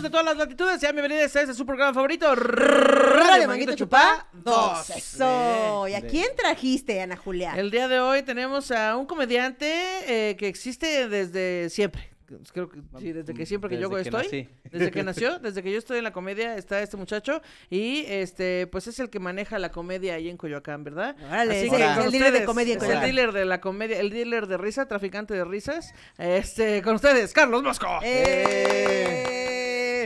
de todas las latitudes, sean bienvenidos a este su programa favorito, Radio Manguito Chupá 2. Eso. ¿Y a quién trajiste, Ana Julia? El día de hoy tenemos a un comediante eh, que existe desde siempre. Creo que sí, desde que siempre que yo estoy. Desde que nació, desde que yo estoy en la comedia, está este muchacho. Y este, pues es el que maneja la comedia ahí en Coyoacán, ¿verdad? Así que es el dealer de comedia en El dealer de la comedia, el dealer de risa, traficante de risas. Este, con ustedes, Carlos Mosco. ¡Eh!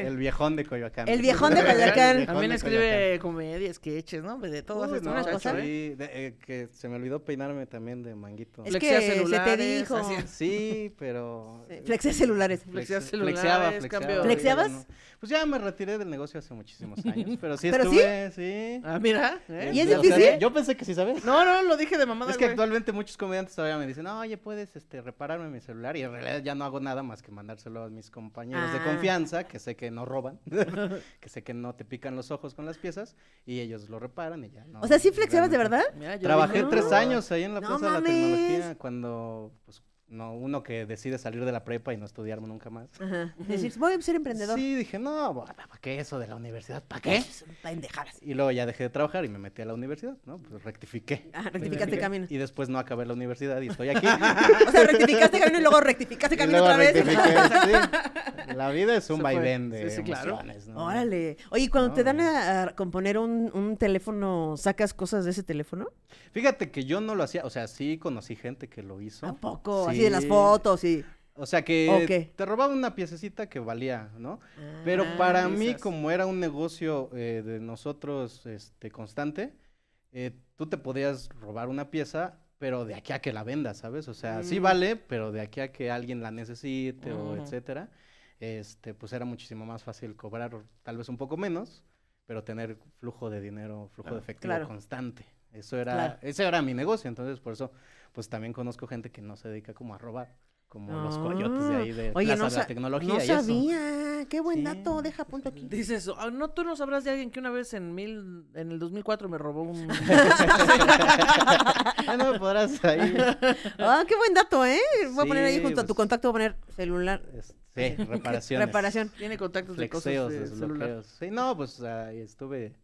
El viejón de Coyoacán. El viejón de Coyoacán. También escribe comedias, sketches, ¿no? De todo no, ¿eh? Sí, de, eh, que se me olvidó peinarme también de manguito. Es que celulares, se te dijo. Sí, pero... Sí. celulares. Flexia celulares. Flexeabas ¿Flexiabas? Pues ya me retiré del negocio hace muchísimos años, pero sí estuve, sí? Ah, mira. ¿eh? ¿Y es este, difícil? yo pensé que sí, ¿sabes? No, no, lo dije de mamada, Es que actualmente muchos comediantes todavía me dicen, oye, puedes este, repararme mi celular, y en realidad ya no hago nada más que mandárselo a mis compañeros de ah. confianza, que sé que no roban, que sé que no te pican los ojos con las piezas y ellos lo reparan y ya. No, o sea, sí flexionas de verdad. Trabajé tres años ahí en la Plaza de la Tecnología cuando pues, no uno que decide salir de la prepa y no estudiarme nunca más. Ajá. Decir, voy a ser emprendedor. Sí, dije, no, ¿para qué eso de la universidad? ¿Para qué? Pendejadas. Y luego ya dejé de trabajar y me metí a la universidad, ¿no? Pues rectifiqué. Ah, rectificaste camino. Y después no acabé la universidad y estoy aquí. o sea, rectificaste camino y luego rectificaste camino otra vez. sí. La vida es un vaivén de sí, sí, ¿no? Órale. Oye, cuando te dan a, componer un, un teléfono, ¿sacas cosas de ese teléfono? Fíjate que yo no lo hacía, o sea, sí conocí gente que lo hizo. ¿A poco? Sí, de las fotos y... O sea que te robaba una piececita que valía, ¿no? Ah, pero para mí, como era un negocio eh, de nosotros este, constante, eh, tú te podías robar una pieza pero de aquí a que la vendas, ¿sabes? O sea, sí mm. vale, pero de aquí a que alguien la necesite o etcétera, este, pues era muchísimo más fácil cobrar tal vez un poco menos, pero tener flujo de dinero, flujo de ah, efectivo constante. Eso era, ese era mi negocio, entonces por eso pues también conozco gente que no se dedica como a robar, como los ah. coyotes de ahí de Oye, Plaza de la Tecnología. No sabía, qué buen dato, deja punto aquí. Dices, ah, no, tú no sabrás de alguien que una vez en mil, en el 2004 me robó un... Ah, no me podrás ahí. Ah, qué buen dato, ¿eh? Voy a poner ahí junto a tu pues, contacto, voy a poner celular. Sí, reparaciones. Reparación. Tiene contactos de cosas de celular. Sí, no, pues estuve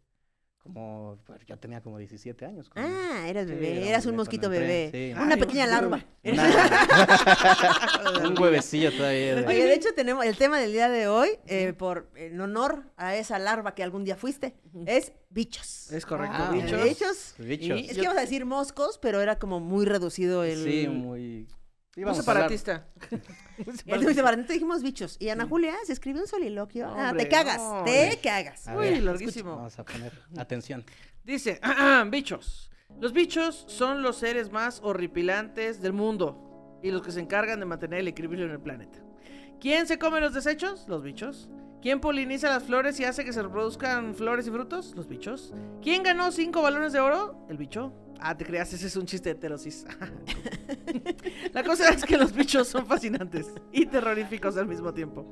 como, ya yo tenía como 17 años. Ah, eras bebé, eras un mosquito bebé. Una pequeña larva. un huevecillo todavía. Oye, de hecho tenemos el tema del día de hoy, eh, por en honor a esa larva que algún día fuiste, es bichos. Es correcto, ah, bichos. Bichos. es que vamos a decir moscos, pero era como muy reducido el... Sí, muy un separatista. El separatista dijimos bichos. Y Ana Julia se escribe un soliloquio. ah, te cagas, te cagas. Uy, larguísimo. Vamos a poner atención. Dice, bichos. Los bichos son los seres más horripilantes del mundo y los que se encargan de mantener el equilibrio en el planeta. ¿Quién se come los desechos? Los bichos. ¿Quién poliniza las flores y hace que se reproduzcan flores y frutos? Los bichos. ¿Quién ganó cinco balones de oro? El bicho. Ah, te creas, ese es un chiste de terosis. la cosa es que los bichos son fascinantes y terroríficos al mismo tiempo.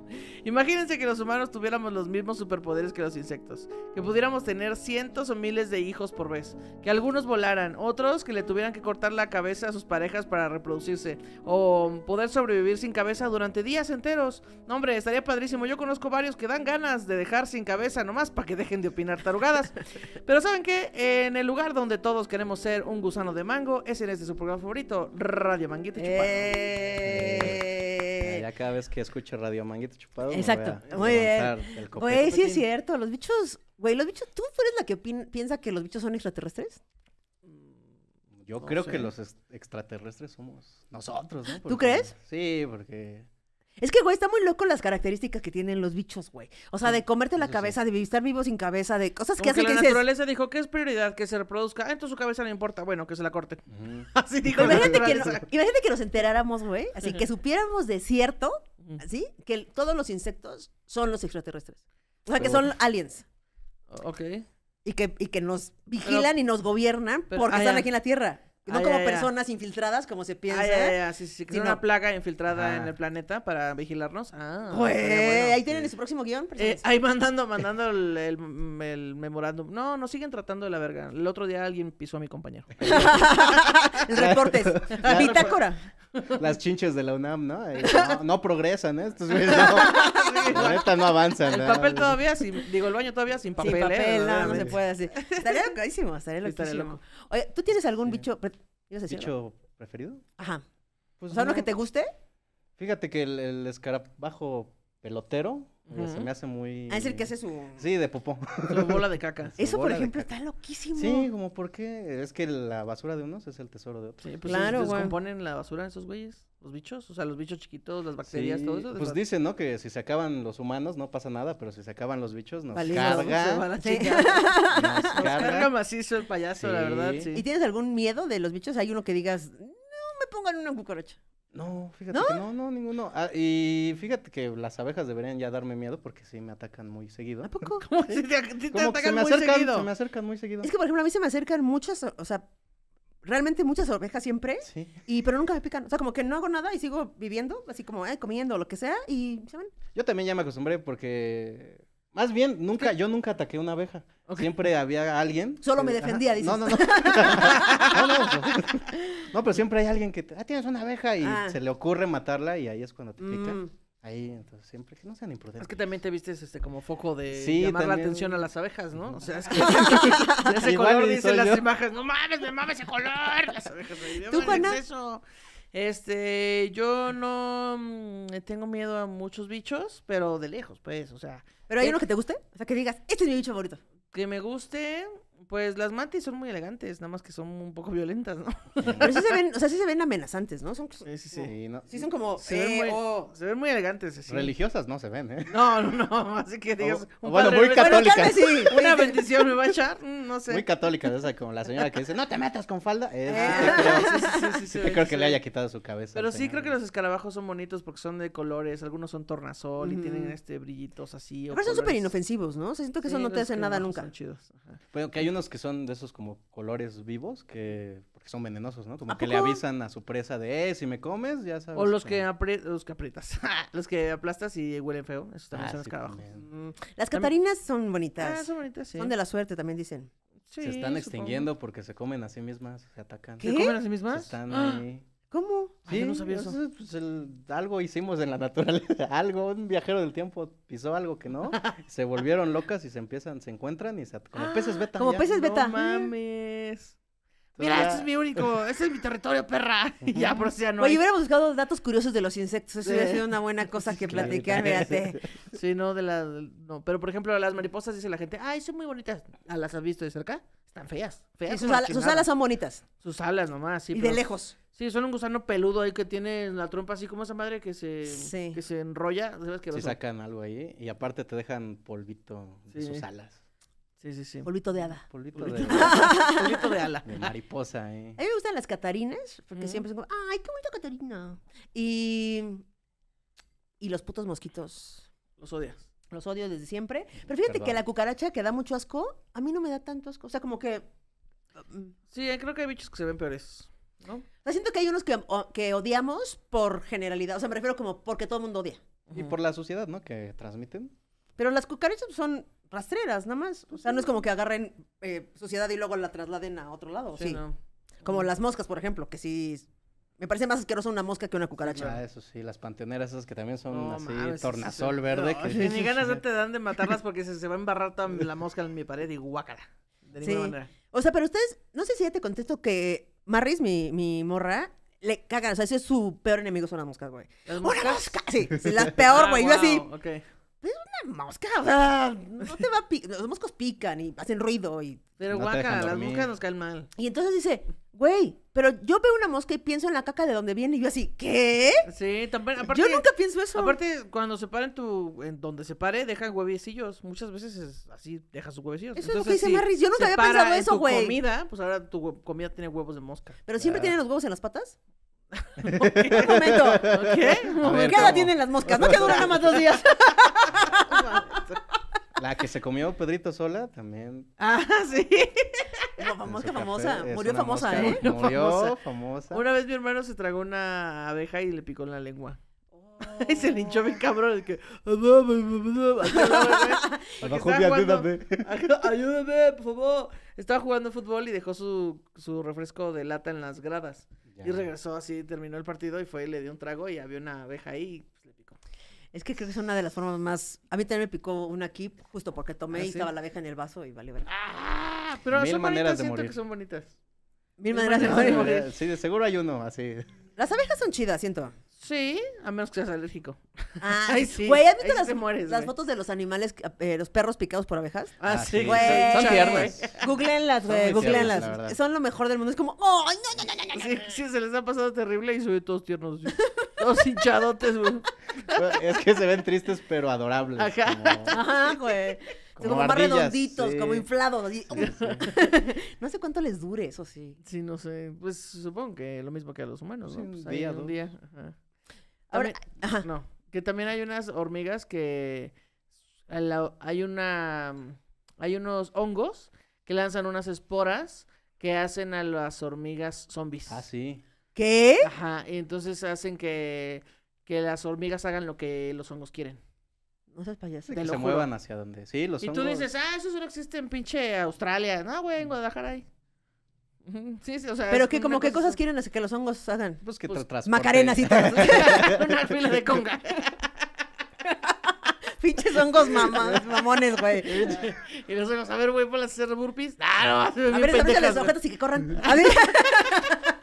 Imagínense que los humanos tuviéramos los mismos superpoderes que los insectos, que pudiéramos tener cientos o miles de hijos por vez, que algunos volaran, otros que le tuvieran que cortar la cabeza a sus parejas para reproducirse, o poder sobrevivir sin cabeza durante días enteros. No, hombre, estaría padrísimo. Yo conozco varios que dan ganas de dejar sin cabeza nomás para que dejen de opinar tarugadas. Pero ¿saben qué? En el lugar donde todos queremos ser, un gusano de mango Ese es de su programa favorito, Radio Manguito eh. Chupado. Eh. ya cada vez que escucho Radio Manguito Chupado. Exacto. sí es cierto. Los bichos, güey, los bichos, ¿tú eres la que piensa que los bichos son extraterrestres? Yo creo que los extraterrestres somos nosotros, ¿no? ¿Tú crees? Sí, porque es que, güey, está muy loco las características que tienen los bichos, güey. O sea, de comerte la cabeza, de estar vivo sin cabeza, de cosas que hacen que, se. la naturaleza dijo que es prioridad que se reproduzca. Ah, entonces su cabeza no importa. Bueno, que se la corte. Así dijo imagínate, la que imagínate que nos enteráramos, güey. Así que supiéramos de cierto, así Que todos los insectos son los extraterrestres. O sea, que son aliens. Ok. Y que, que nos vigilan y nos gobiernan porque están aquí en la Tierra no ah, como personas infiltradas, como se ah, piensa. sí, sí, una plaga infiltrada en el planeta para vigilarnos. Ah, ahí tienen su próximo guión. Eh, ahí mandando, mandando el, el, memorándum. No, nos siguen tratando de la verga. El otro día alguien pisó a mi compañero. el reportes. Bitácora. Las chinches de la UNAM, ¿no? No, progresan, ¿eh? Estos, no. Esta no avanza. El papel todavía digo, el baño todavía sin papel. papel, no, no, se puede así. Estaría locoísimo, estaría loco. Oye, ¿tú tienes algún bicho, bicho preferido? Ajá. Pues ¿Sabes lo que te guste? Fíjate que el escarabajo pelotero se me hace muy. Ah, es el que hace su. Sí, de popó. Su bola de caca. Eso, por ejemplo, está loquísimo. Sí, como porque es que la basura de unos es el tesoro de otros. Sí, pues claro, descomponen la basura de esos güeyes, los bichos. O sea, los bichos chiquitos, las bacterias, todo eso. Pues dicen, ¿no? Que si se acaban los humanos no pasa nada, pero si se acaban los bichos nos cargan. carga. nos, carga. macizo el payaso, la verdad. ¿Y tienes algún miedo de los bichos? Hay uno que digas, no me pongan una cucaracha. No, fíjate ¿No? que no, no, ninguno. Ah, y fíjate que las abejas deberían ya darme miedo porque sí me atacan muy seguido. ¿A poco? se me muy acercan, Se me acercan muy seguido. Es que, por ejemplo, a mí se me acercan muchas, o sea, realmente muchas ovejas siempre. Sí. Y, pero nunca me pican. O sea, como que no hago nada y sigo viviendo, así como, eh, comiendo, lo que sea, y se van. Yo también ya me acostumbré porque más bien, nunca, yo nunca ataqué una abeja. Siempre había alguien. Solo me defendía, dices. No, no, no. no, no, no, pero siempre hay alguien que, ah, tienes una abeja y ah. se le ocurre matarla y ahí es cuando te pica. Mm. Ahí, entonces, siempre que no sean imprudentes. Es que también te vistes este, como foco de sí, llamar la atención a las abejas, ¿no? O sea, es que ese color dicen las imágenes, no mames, me mames ese color. Las abejas, ¿Tú, Juana? Este, yo no mm, tengo miedo a muchos bichos, pero de lejos, pues, o sea, ¿Pero hay eh, uno que te guste? O sea, que digas, este es mi bicho favorito. Que me guste. Pues las mantis son muy elegantes, nada más que son un poco violentas, ¿no? Pero sí se ven, o sea, sí se ven amenazantes, ¿no? Son, sí, sí, sí. Sí, son como. Se, ven eh, muy, se ven muy elegantes. Así. Religiosas no se ven, ¿eh? No, no, no. Así que digas. bueno, muy católicas. Bueno, sí. Una bendición me va a echar, mm, no sé. Muy católicas, esa como la señora que dice, no te metas con falda. Eh, sí, sí, creo que le haya quitado su cabeza. Pero sí, creo que los escarabajos son bonitos porque son de colores. Algunos son tornasol y tienen este brillitos así. Pero son súper inofensivos, ¿no? O sea, siento que eso no te hace nada nunca. Son chidos. Pero que hay que son de esos como colores vivos, que porque son venenosos, ¿no? Como que le avisan a su presa de, eh, si me comes, ya sabes. O los que, los que aprietas, los que aplastas y huelen feo, Eso también se ah, son sí, mm. Las catarinas son bonitas. Ah, son bonitas, sí. Son de la suerte también dicen. se están extinguiendo porque se comen a sí mismas, se atacan. ¿Se comen a sí mismas? están ah. ahí. ¿Cómo? Ah, sí, pues, algo hicimos en la naturaleza, algo, un viajero del tiempo pisó algo que no, se volvieron locas y se empiezan, se encuentran y se como peces beta. Como peces beta. No mames. Mira, este es mi único, este es mi territorio, perra. ya, por si ya no. Oye, hubiera buscado datos curiosos de los insectos. Eso hubiera sido una buena cosa que platicar, fíjate. Sí, no, de la. No, pero por ejemplo, las mariposas dice la gente, ay, son muy bonitas. Ah, ¿Las has visto de cerca? Están feas. feas sus, alas son bonitas. Sus alas nomás, sí. Y de lejos. Sí, son un gusano peludo ahí que tiene la trompa así como esa madre que se, que se enrolla. ¿sabes sacan algo ahí ¿eh? y aparte te dejan polvito de sus alas. Sí, sí, sí. Polvito de hada. Polvito, de, hada. polvito de ala. De mariposa, eh. A mí me gustan las catarinas porque siempre son como, ay, qué bonita catarina. Y... Y los putos mosquitos. Los odias. Los odio desde siempre. Pero fíjate que la cucaracha que da mucho asco, a mí no me da tanto asco. O sea, como que. Sí, eh, creo que hay bichos que se ven peores. O siento que hay unos que, odiamos por generalidad. O sea, me refiero como porque todo el mundo odia. Y por la suciedad, ¿no? Que transmiten. Pero las cucarachas son rastreras, nada más. O sea, no es como que agarren eh, suciedad y luego la trasladen a otro lado. Sí. sí. No. Como las moscas, por ejemplo, que sí me parece más asquerosa una mosca que una cucaracha. Ah, eso sí, las panteoneras esas que también son así, tornasol verde. Ni, ganas ganas te dan de matarlas porque se, va a embarrar toda la mosca en mi pared y guácala. De manera. O sea, pero ustedes, no sé si ya te contesto que Marris, mi, mi morra, le cagan. O sea, ese es su peor enemigo son las moscas, güey. ¿Las moscas? ¡Una mosca! Sí, la peor, ah, güey. Yo así. Es pues una mosca, no te va a picar. Los moscos pican y hacen ruido y. Pero guaca, las moscas nos caen mal. Y entonces dice, güey, pero yo veo una mosca y pienso en la caca de donde viene y yo así, ¿qué? Sí, también, aparte. Yo nunca pienso eso. Aparte, cuando se para en tu, en donde se pare, dejan huevecillos. Muchas veces es así, deja sus huevecillos. Eso es lo que dice si Marris, yo nunca había pensado eso, güey. tu comida, pues ahora tu comida tiene huevos de mosca. ¿Pero siempre ah. tienen los huevos en las patas? ¿Qué? momento. ¿Qué? ¿Qué edad tienen las moscas? No que duran nada más dos días. La que se comió Pedrito sola también. Ah, sí. famosa, famosa. Murió famosa, ¿eh? Murió famosa. Una vez mi hermano se tragó una abeja y le picó en la lengua. Oh. Y se le hinchó mi cabrón. El que. ayúdame. Ah, ayúdame, por favor. Estaba jugando fútbol y dejó su, refresco de lata en las gradas. Y regresó así, terminó el partido y fue y le dio un trago y había una abeja ahí. Es que creo que es una de las formas más. A mí también me picó una aquí, justo porque tomé ah, y estaba la abeja en el vaso y vale, vale. ¡Ah! Pero Mil son maneras siento que son bonitas. Mil, maneras, de morir. Sí, de seguro hay uno así. Las abejas son chidas, siento. Sí, a menos que seas alérgico. Ah, Ay, sí. Güey, ¿has visto las, mueres, las fotos de los animales, eh, eh, los perros picados por abejas? Ah, ah sí. Güey. Son tiernas. Googleenlas, güey, googleenlas. Son lo mejor del mundo. Es como, oh, no, no, no, no! Sí, se les ha pasado terrible y sube todos tiernos. Los hinchadotes, güey. Es que se ven tristes, pero adorables. Ajá, Ajá güey. Como, como más redonditos, como inflados. no sé cuánto les dure, eso sí. Sí, no sé. Pues supongo que lo mismo que a los humanos, ¿no? un pues, día, un día. Ajá. Ahora, no. Que también hay unas hormigas que hay una hay unos hongos que lanzan unas esporas que hacen a las hormigas zombies. Ah, sí. ¿Qué? Ajá, y entonces hacen que, que las hormigas hagan lo que los hongos quieren. No seas payaso. Que se muevan hacia donde. Sí, los hongos... Y tú dices, ah, eso solo existe en pinche Australia. No, güey, en Guadalajara hay. Sí, sí, o sea, Pero que como qué cosas quieren hacer que los hongos hagan. Pues que pues, Macarenas y tal. Una fila de conga. Pinches hongos mamones, güey. y los hongos, a ver, güey, ¿puedes hacer burpees? Ah, no, a ver, a las objetos y que corran. A ver.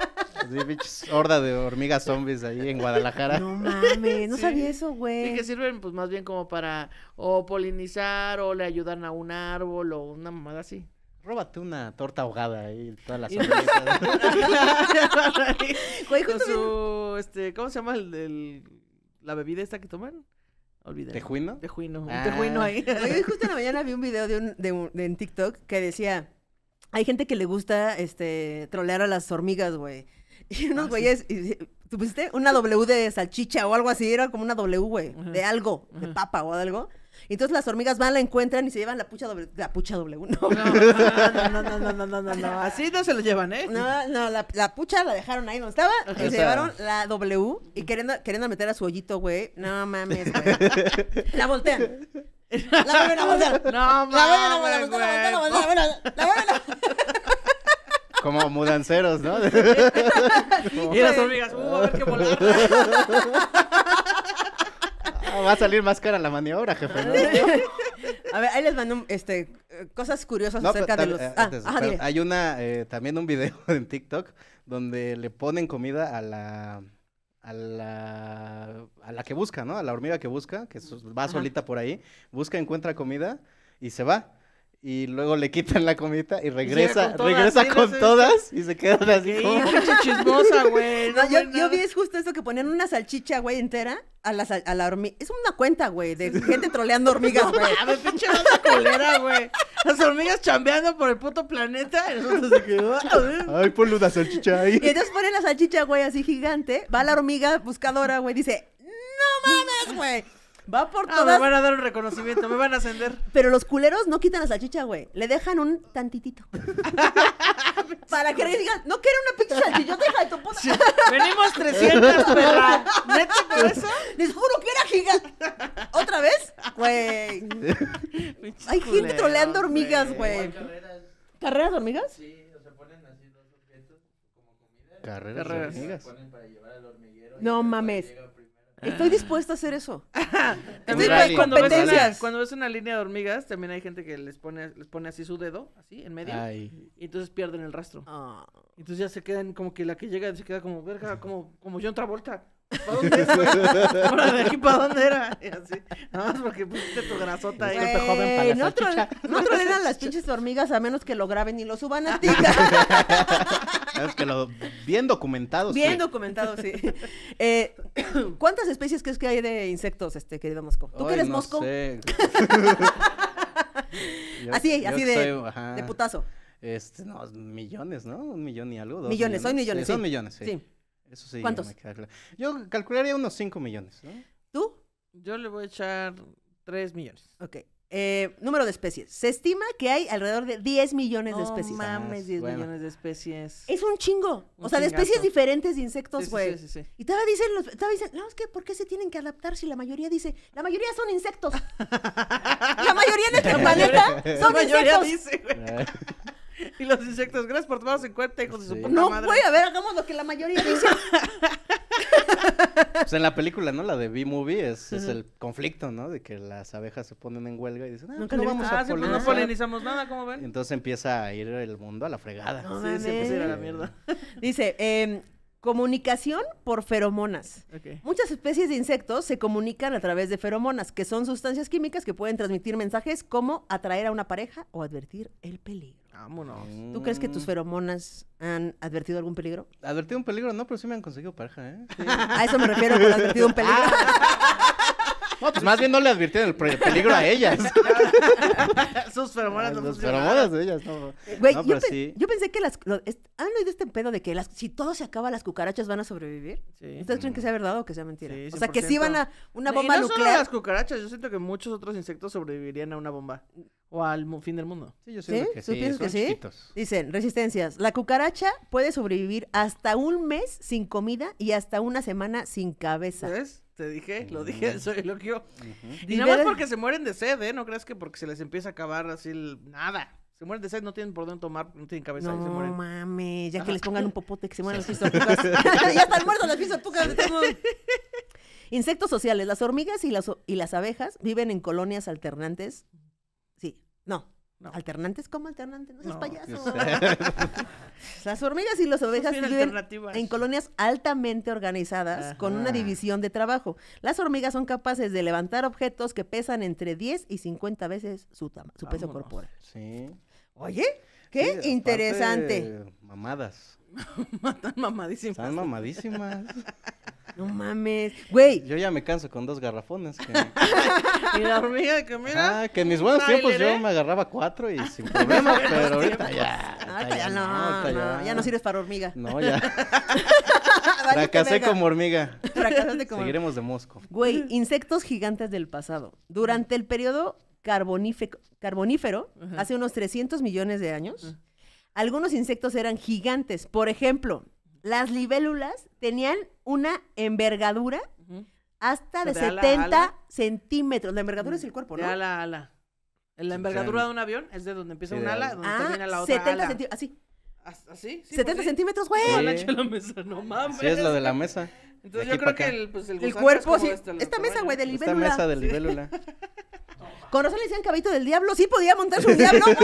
horda de hormigas zombies ahí en Guadalajara. No mames, no sabía eso, güey. Y que sirven pues más bien como para o polinizar o le ayudan a un árbol o una mamada así. Róbate una torta ahogada ahí, todas las Güey, Con su, este, ¿cómo se llama el, la bebida esta que toman? Olvidé. ¿Tejuino? Tejuino, un tejuino ahí. Ah. Oye, justo en la mañana vi un video de un, de un, en TikTok que decía, hay gente que le gusta, este, trolear a las hormigas, güey. Y unos ah, güeyes, y, ¿tú pusiste una W de salchicha o algo así? Era como una W, güey, de algo, de papa o algo. Y entonces las hormigas van, la encuentran y se llevan la pucha W La pucha W no. No, no, no, no, no, no, Así no se lo llevan, ¿eh? No, no, la, pucha la dejaron ahí donde estaba y se llevaron la W y queriendo, queriendo meter a su hoyito, güey. No mames, güey. La voltean. La vuelven a voltear. No mames. La vuelven a voltear, la vuelven a voltear, la vuelven a voltear como mudanceros, ¿no? y las hormigas, uh, a ver qué volar. Ah, va a salir más cara la maniobra, jefe. A ver, ahí les mando este, cosas curiosas acerca de los. Eh, ah, hay una, eh, también un video en TikTok donde le ponen comida a la. A la, a la que busca, ¿no? A la hormiga que busca, que va solita por ahí, busca, encuentra comida y se va y luego le quitan la comida y regresa, regresa con todas y se quedan así mucha chismosa, güey. yo, vi es justo eso que ponían una salchicha, güey, entera a la, a la hormiga. Es una cuenta, güey, de gente troleando hormigas, güey. A ver, pinche banda colera, güey. Las hormigas chambeando por el puto planeta y nosotros se quedó. Ah, Ay, ponle una salchicha ahí. Y entonces ponen la salchicha, güey, así gigante. Va la hormiga buscadora, güey, dice, no mames, güey. Va por todas. Ah, me van a dar un reconocimiento, me van a ascender. Pero los culeros no quitan la salchicha, güey. Le dejan un tantitito. Para que le digan, no quiero una pinche salchichota, hija de tu puta. Venimos 300, perra. ¿Neta por eso? Les juro que era gigante. ¿Otra vez? Güey. Hay gente troleando hormigas, güey. ¿Carreras? de hormigas? Sí. o ponen así dos objetos como comida. Carreras, hormigas. No mames. Estoy ah. dispuesta a hacer eso. cuando, Ves una, cuando ves una línea de hormigas, también hay gente que les pone, les pone así su dedo, así, en medio. Y entonces pierden el rastro. Ah. Entonces ya se quedan como que la que llega se queda como, verga, como, como John Travolta. ¿Para dónde de aquí para dónde era. Nada más porque pusiste tu grasota ahí. te joven, para no, las pinches hormigas a menos que lo graben y lo suban a ti bien documentado. Bien documentado, sí. Eh, ¿Cuántas especies crees que hay de insectos, este querido Mosco? ¿Tú eres no Mosco? Sé. así, así de, de putazo. Este, no, millones, ¿no? Un millón y algo. millones, millones, millones. Son millones, sí. sí. Eso sí, ¿Cuántos? Yo calcularía unos 5 millones, ¿no? ¿Tú? Yo le voy a echar 3 millones. Ok. Eh, número de especies. Se estima que hay alrededor de 10 millones de especies. No mames, 10 millones de especies. Es un chingo. o sea, de especies diferentes de insectos, güey. y todavía dicen, los, todavía no, es que ¿por qué se tienen que adaptar si la mayoría dice, la mayoría son insectos? la mayoría de nuestro planeta son la mayoría insectos. Y los insectos, gracias por tomarse en cuenta, hijos de su puta madre. No, güey, a ver, hagamos lo que la mayoría dice. pues en la película, ¿no? La de B-Movie es, el conflicto, ¿no? De que las abejas se ponen en huelga y dicen, ah, Nunca no vamos a ah, pues polinizar. No polinizamos nada, ¿cómo ven? Y entonces empieza a ir el mundo a la fregada. sí, se empieza a ir a la mierda. Dice, em, Comunicación por feromonas. Muchas especies de insectos se comunican a través de feromonas, que son sustancias químicas que pueden transmitir mensajes como atraer a una pareja o advertir el peligro. Vámonos. Mm. ¿Tú crees que tus feromonas han advertido algún peligro? Advertido un peligro, no, pero sí me han conseguido pareja, ¿eh? a eso me refiero con advertido un peligro. pues más bien no le advirtieron el peligro a ellas. Sus feromonas no Sus feromonas de ellas, no. Güey, yo, pensé que las. ¿Han oído este pedo de que si todo se acaba, las cucarachas van a sobrevivir? Sí. ¿Ustedes creen que sea verdad o que sea mentira? o sea, que sí van a una bomba y no nuclear. Solo las cucarachas, yo siento que muchos otros insectos sobrevivirían a una bomba o al fin del mundo. Sí, yo sé ¿Sí? que sí, que sí? Dicen, resistencias. La cucaracha puede sobrevivir hasta un mes sin comida y hasta una semana sin cabeza. ¿Ves? Te dije, lo dije, mm. soy lo que yo. Y, nada más porque se mueren de sed, ¿eh? No crees que porque se les empieza a acabar así el... nada. Se mueren de sed, no tienen por dónde tomar, no tienen cabeza y se mueren. No mames, ya que les pongan un popote que se mueran las pistopucas. ya están muertos las pistopucas. Insectos sociales. Las hormigas y las, y las abejas viven en colonias alternantes no. Alternantes, como alternantes? No seas payaso. Las hormigas y las ovejas viven en colonias altamente organizadas con una división de trabajo. Las hormigas son capaces de levantar objetos que pesan entre 10 y 50 veces su, su peso corporal. Sí. Oye, qué interesante. Mamadas. Están mamadísimas. Están mamadísimas. No mames. Güey. Yo ya me canso con dos garrafones. Que... y la hormiga que mira. Ah, que en mis buenos tiempos yo me agarraba cuatro y sin problema, pero ahorita ya. ya, no, ya. no sirves para hormiga. No, ya. Fracasé como hormiga. como Seguiremos de mosco. Güey, insectos gigantes del pasado. Durante el periodo carbonífero, hace unos 300 millones de años, algunos insectos eran gigantes. Por ejemplo, las libélulas tenían una envergadura hasta de, 70 centímetros. La envergadura es el cuerpo, ¿no? De ala ala. La envergadura de un avión es de donde empieza una ala, donde termina la ah, otra 70 ala. Así. ¿Así? Sí, 70 pues centímetros, güey. mesa No mames. Sí, es lo de la mesa. Entonces yo creo que el, pues, el, cuerpo, es sí. Esta, mesa, güey, de libélula. Esta mesa de libélula. Sí. Con razón le decían cabito del diablo, sí podía montarse un diablo. sí,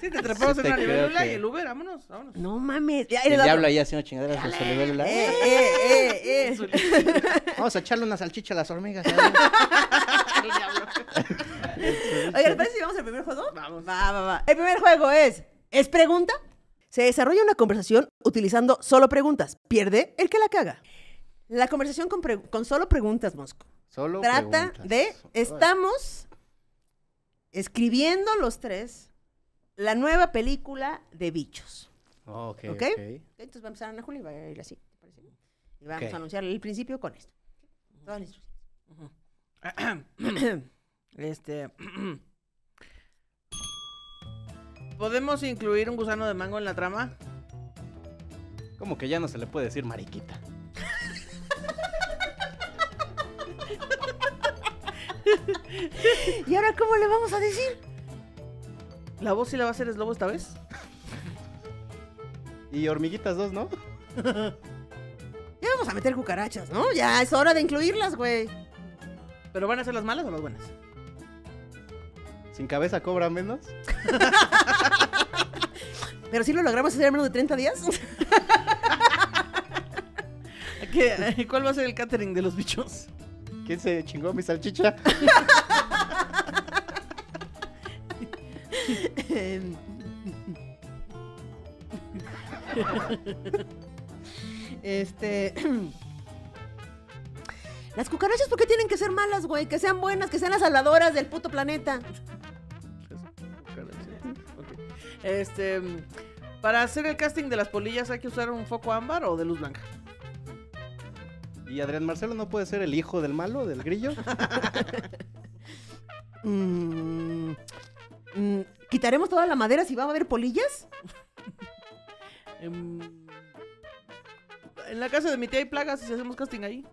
sí, te trepamos en la libélula y el Uber, vámonos, vámonos. No mames. el, diablo ahí haciendo chingaderas con su libélula. Eh, eh, eh, eh. Vamos a echarle una salchicha a las hormigas. el diablo. Oye, ¿les parece si vamos al primer juego? Vamos. Va, va, va. El primer juego es, ¿es pregunta? Se desarrolla una conversación utilizando solo preguntas. Pierde el que la caga. La conversación con, solo preguntas, Mosco. Solo Trata de, estamos escribiendo los tres la nueva película de bichos. ok, Entonces va a empezar Ana Julia y va a ir así, Y vamos a anunciar el principio con esto. Todas las este... ¿Podemos incluir un gusano de mango en la trama? Como que ya no se le puede decir mariquita. ¿Y ahora cómo le vamos a decir? ¿La voz sí la va a hacer es lobo esta vez? Y hormiguitas dos, ¿no? ya vamos a meter cucarachas, ¿no? Ya es hora de incluirlas, güey. ¿Pero van a ser las malas o las buenas? ¿Sin cabeza cobra menos? Pero si lo logramos hacer en menos de 30 días. ¿Qué? ¿Cuál va a ser el catering de los bichos? ¿Quién se chingó mi salchicha? este. Las cucarachas, ¿por qué tienen que ser malas, güey? Que sean buenas, que sean las salvadoras del puto planeta. Este. Para hacer el casting de las polillas hay que usar un foco ámbar o de luz blanca. ¿Y Adrián Marcelo no puede ser el hijo del malo, del grillo? Mm, mm, ¿Quitaremos toda la madera si va a haber polillas? Em, en la casa de mi tía hay plagas y si hacemos casting ahí.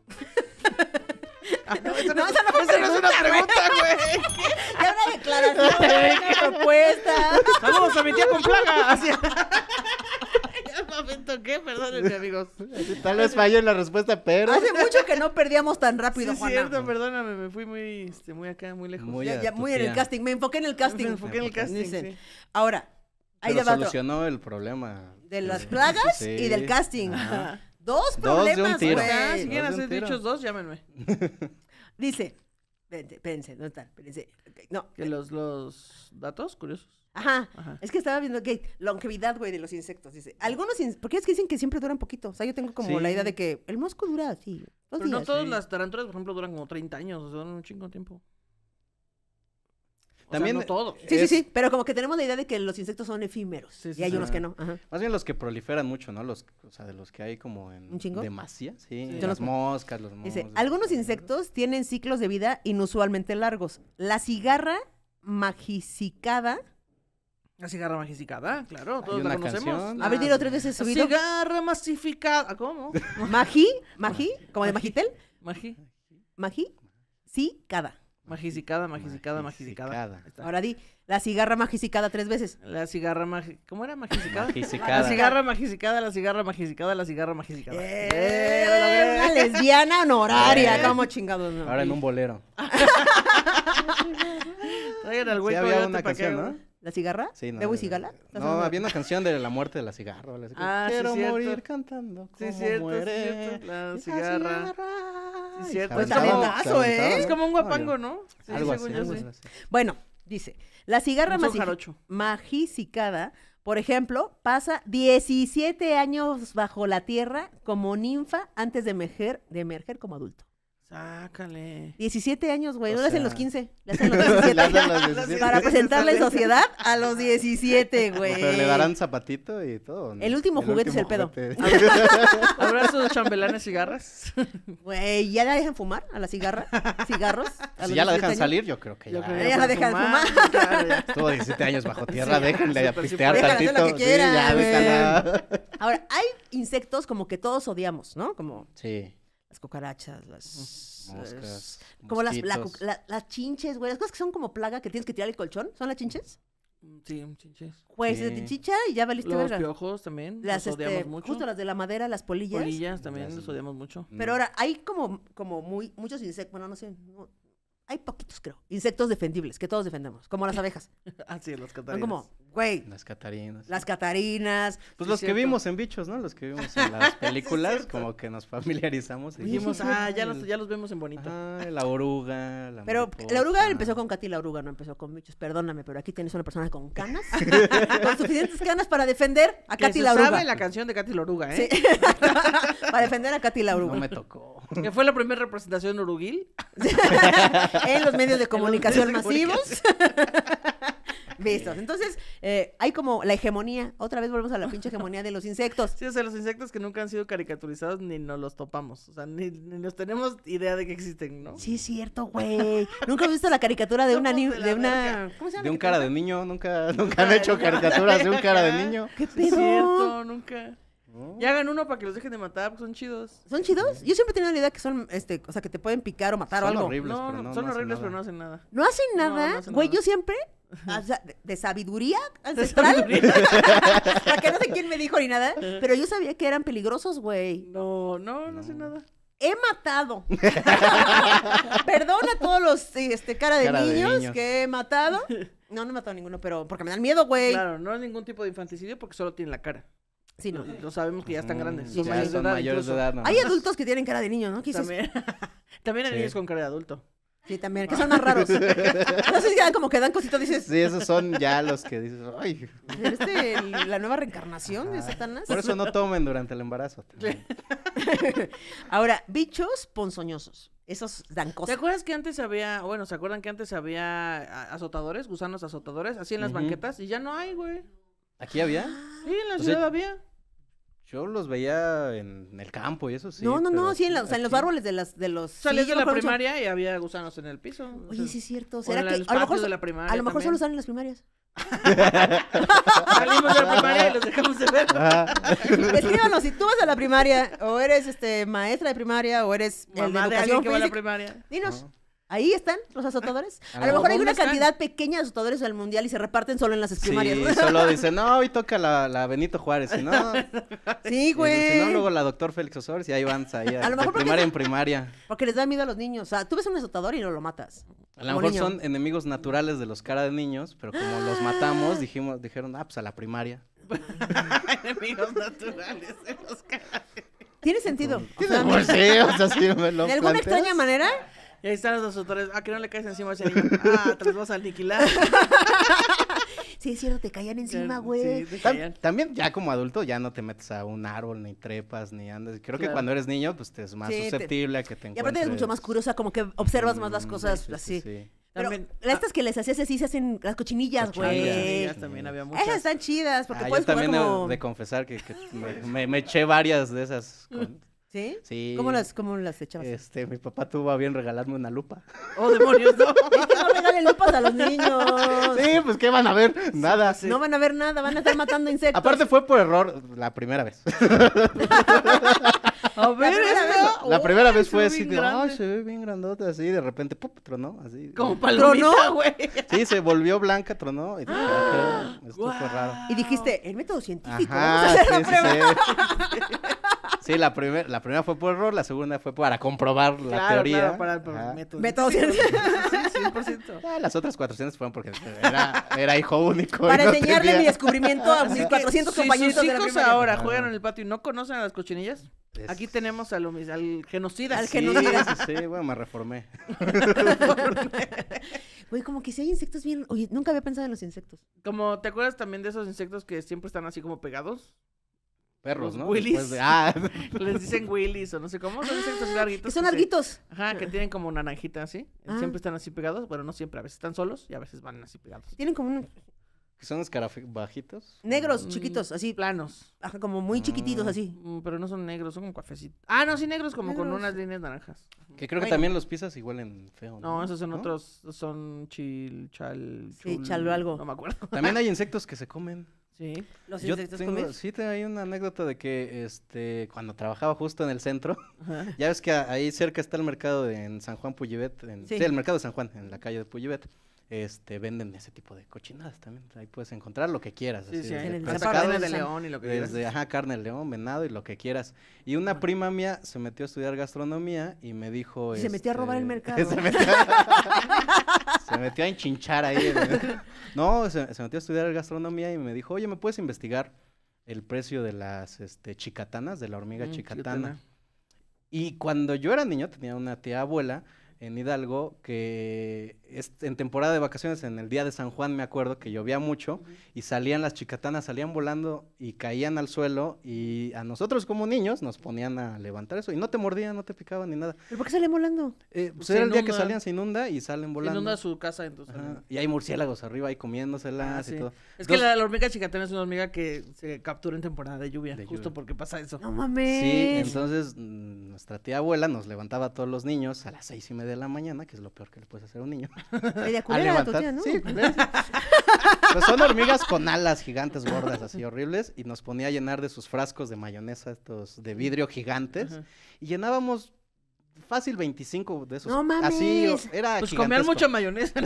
Ah, no, eso no, no, es una pregunta, güey. Ya una declaración, propuesta. Saludos a mi tía con plaga. Ya me toqué, Perdónenme, amigos. Tal vez fallo en la respuesta, pero. Hace mucho que no perdíamos tan rápido, sí, es cierto, perdóname, me fui muy, este, muy acá, muy lejos. Muy, ya, muy en el casting, me enfoqué en el casting. Me enfoqué en el casting. Ahora, ahí pero solucionó el problema. De las plagas y del casting. Dos problemas, güey. Ah, si quieren hacer dichos dos, llámenme. Dice, vente, no están, Pense, no. ¿Que eh. los, los datos curiosos? Ajá. Es que estaba viendo que longevidad, güey, de los insectos. Dice, algunos, porque es que dicen que siempre duran poquito. O sea, yo tengo como la idea de que el mosco dura así. Dos Pero no todas las tarántulas, por ejemplo, duran como 30 años. O sea, duran un chingo de tiempo. También, todo. Sí, sí, sí, pero como que tenemos la idea de que los insectos son efímeros y hay unos que no. Más bien los que proliferan mucho, ¿no? Los, o sea, de los que hay como en ¿Un sí, las moscas, los moscas. Dice, algunos insectos tienen ciclos de vida inusualmente largos. La cigarra magicicada la cigarra magicicada, claro, todos la conocemos. a ver, tres veces Cigarra masificada, ¿cómo? ¿Magi? ¿Magi? ¿Como de Magitel? Magi. ¿Magi? Sí, cada. Magicicada, magicicada, magicicada. Ahora di, la cigarra magicicada tres veces. La cigarra magi... ¿Cómo era magicicada? La cigarra magicicada, la cigarra magicicada, la cigarra magicicada. Eh, una lesbiana honoraria, Estamos eh. chingados. Ahora en un bolero. Traigan al güey. había una canción, ¿no? ¿La cigarra? Sí, no. y cigala? No, había una canción de la muerte de la cigarra. Ah, Quiero morir cantando. Como sí, cierto, muere La cigarra. Sí, cierto. Es como, ¿eh? es como un guapango, ¿no? Sí, algo así, Bueno, dice: La cigarra magicicada, por ejemplo, pasa 17 años bajo la tierra como ninfa antes de de emerger como adulto. Sácale. 17 años, güey. No le hacen los 15. Le hacen los 17. Para presentarle en sociedad a los 17, güey. Pero le darán zapatito y todo. El último juguete es el pedo. ¿Habrá sus chambelanes cigarras? Güey, ¿ya la dejan fumar a la cigarra? ¿Cigarros? Si ya la dejan salir, yo creo que ya. ya, la dejan fumar. Estuvo 17 años bajo tierra, pues, sí, déjenle sí, pistear tantito. Que quiera, Ahora, hay insectos como que todos odiamos, ¿no? Como... Sí las cucarachas, las como las, las chinches, güey, las cosas que son como plaga que tienes que tirar el colchón, ¿son las chinches? Mm, sí, chinches. Pues, de chicha y ya valiste Los piojos también, las, los odiamos este, mucho. Justo las de la madera, las polillas. Polillas también, las... los odiamos mucho. Mm. Pero ahora, hay como, como muy, muchos insectos, bueno, no sé, hay poquitos creo, insectos defendibles, que todos defendemos, como las abejas. ah, sí, las catarinas. Son como las Catarinas. Las Catarinas. Pues los que vimos en bichos, ¿no? Los que vimos en las películas, como que nos familiarizamos. dijimos, ah, ya los, ya los vemos en bonito. la oruga. pero la oruga empezó con Katy, la oruga no empezó con bichos. Perdóname, pero aquí tienes una persona con canas. con suficientes canas para defender a Katy la oruga. sabe la canción de Katy la oruga, ¿eh? Sí. para defender a Katy la oruga. No me tocó. Que fue la primera representación oruguil. en los medios de comunicación masivos. Vistos. Entonces, eh, hay como la hegemonía. Otra vez volvemos a la pinche hegemonía de los insectos. Sí, o sea, los insectos que nunca han sido caricaturizados ni nos los topamos. O sea, ni, nos tenemos idea de que existen, ¿no? Sí, es cierto, güey. Nunca he visto la caricatura de una. de, una ¿Cómo se llama? De un cara de niño. Nunca, nunca han hecho caricaturas de un cara de niño. ¿Qué pedo? cierto, nunca. Y hagan uno para que los dejen de matar, son chidos. ¿Son chidos? Yo siempre tenía la idea que son, este, o sea, que te pueden picar o matar o algo. son horribles, pero no hacen nada. ¿No hacen nada? Güey, yo siempre de, sabiduría ancestral. Para que no sé quién me dijo ni nada, pero yo sabía que eran peligrosos, güey. No, no, no, hacen nada. He matado. perdona a todos los este, cara, de, niños que he matado. No, no he matado a ninguno, pero porque me dan miedo, güey. Claro, no es ningún tipo de infanticidio porque solo tienen la cara. Sí, no, lo sabemos que ya están grandes. son mayores de edad. Hay adultos que tienen cara de niño, ¿no? También, también hay niños con cara de adulto. Sí, también, que ah. son más raros. no sé si como que dan cositas, dices. Sí, esos son ya los que dices, ay. ¿Este, la nueva reencarnación de Satanás? Por eso no tomen durante el embarazo. Ahora, bichos ponzoñosos. Esos dan cosas. ¿Te acuerdas que antes había, bueno, ¿se acuerdan que antes había azotadores, gusanos azotadores, así en las banquetas? Y ya no hay, güey. ¿Aquí había? Sí, en la ciudad había. Yo los veía en el campo y eso sí. No, no, no, sí, en, la, o sea, en los árboles de las de los Salías de la primaria y había gusanos en el piso. Oye, sí es cierto, ¿será que a lo mejor de la primaria a lo mejor solo salen en las primarias? Salimos de la primaria y los dejamos de ver. Escríbanos, si tú vas a la primaria o eres este maestra de primaria o eres el de, alguien que va a la primaria. Dinos. Ahí están los azotadores. A, lo mejor hay una cantidad pequeña de azotadores del mundial y se reparten solo en las primarias. Sí, solo dicen, no, hoy toca la, Benito Juárez, no. sí, güey. Si no, luego la doctor Félix Osores y ahí van, primaria en primaria. Porque les da miedo a los niños. O sea, tú ves un azotador y no lo matas. A lo mejor son enemigos naturales de los caras de niños, pero como los ¡Ah! matamos, dijimos, dijeron, ah, pues a la primaria. enemigos naturales de los cara de... Tiene sentido. ¿Tiene pues, pues sí, o sea, sí me lo De alguna extraña manera, y ahí están los dos autores, Ah, que no le caes encima a ese niño. Ah, te los vas a aniquilar. sí, es cierto, te caían encima, güey. también ya como adulto ya no te metes a un árbol, ni trepas, ni andas. Creo que cuando eres niño, pues te es más susceptible a que te encuentres. Y aparte eres mucho más curiosa, como que observas más las mm, cosas así. sí. Pero ah, estas que les hacías así se hacen las cochinillas, güey. también había muchas. Esas están chidas porque ah, puedes yo también debo de confesar que, me, me, eché varias de esas. Con... Mm. ¿Sí? Sí. cómo las, cómo las echabas? Este, mi papá tuvo a bien regalarme una lupa. ¡Oh, demonios! es que no regalen lupas a los niños. Sí, pues ¿qué van a ver? Nada. Pues, no van a ver nada, van a estar matando insectos. Aparte fue por error la primera vez. A ver, la primera, vez, la primera vez fue así de, se ve bien grandota, así, de repente, pop, tronó, así. Como palomita, güey. Sí, se volvió blanca, tronó, y ah, esto raro. Y dijiste, el método científico, Ajá, sí, la la, primera fue por error, la segunda fue para comprobar la teoría. Claro, para, el método. Método científico. Sí, 100%. Ah, las otras 400 fueron porque era, era hijo único. Para enseñarle mi descubrimiento a mis 400 compañeros de la ahora juegan en el patio y no conocen a las cochinillas, Aquí tenemos al, genocida. Al sí, Sí, bueno, me reformé. Güey, como que si hay insectos bien. Oye, nunca había pensado en los insectos. Como, ¿te acuerdas también de esos insectos que siempre están así como pegados? Perros, ¿no? Willys. Ah. Les dicen Willys o no sé cómo. Son insectos ah, larguitos. Que son larguitos. Ajá, que tienen como una naranjita así. Ah. Siempre están así pegados. Bueno, no siempre. A veces están solos y a veces van así pegados. Tienen como un. Son son ¿Bajitos? Negros, mm. chiquitos, así planos. como muy chiquititos, mm. así. Mm, pero no son negros, son como cafecitos. Ah, no, sí, negros, como con unas líneas naranjas. Que creo que también los pisas igualen en feo. No, No, esos son otros. Son chil, chal, Sí, algo. No me acuerdo. También hay insectos que se comen. Sí. Los insectos tengo- Sí, te- hay una anécdota de que este, cuando trabajaba justo en el centro, ya ves que ahí cerca está el mercado de- en San Juan Puyibet. sí. el mercado de San Juan, en la calle de Pullivet. Este, venden ese tipo de cochinadas también. Ahí puedes encontrar lo que quieras. carne de león y lo que quieras. Ajá, carne de león, venado y lo que quieras. Y una prima mía se metió a estudiar gastronomía y me dijo... se metió a robar el mercado. Este, se, metió, a enchinchar ahí. no, se, metió a estudiar gastronomía y me dijo, oye, ¿me puedes investigar el precio de las este, chicatanas, de la hormiga mm, chicatana? Y cuando yo era niño, tenía una tía abuela en Hidalgo, que es en temporada de vacaciones, en el día de San Juan, me acuerdo que llovía mucho y salían las chicatanas, salían volando y caían al suelo y a nosotros como niños nos ponían a levantar eso y no te mordían, no te picaban ni nada. ¿Pero por qué salen volando? Eh, pues era el día que salían, se inunda y salen volando. Se inunda su casa entonces. Y hay murciélagos arriba ahí comiéndoselas ah, y todo. Es que la, hormiga chicatana es una hormiga que se captura en temporada de lluvia, justo porque pasa eso. ¡No mames! Sí, entonces mm, nuestra tía abuela nos levantaba a todos los niños a las seis y media la mañana, que es lo peor que le puedes hacer a un niño. Media a tu ¿no? Sí, pues son hormigas con alas gigantes, gordas, así horribles, y nos ponía a llenar de sus frascos de mayonesa, estos de mm. vidrio gigantes, y llenábamos fácil 25 de esos. No mames. Así era Pues comían mucha mayonesa.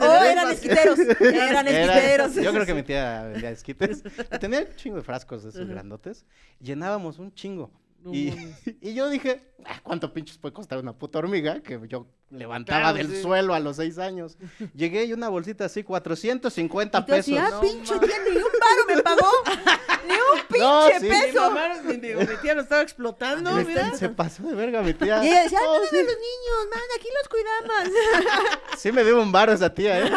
oh, eran esquiteros. Eran esquiteros. yo creo que mi tía vendía esquites. Tenía un chingo de frascos de esos grandotes. Llenábamos un chingo. y, yo dije, ah, ¿cuánto pinches puede costar una puta hormiga? Que yo levantaba del suelo a los seis años. Llegué y una bolsita así, 450 y ah, pesos. Decía, un paro me pagó. Ni un pinche no, sí. peso. Mi mi, tía lo estaba explotando, se pasó de verga mi tía. Y ella oh, los niños, man, aquí los cuidamos. Sí me dio un a esa tía, ¿eh?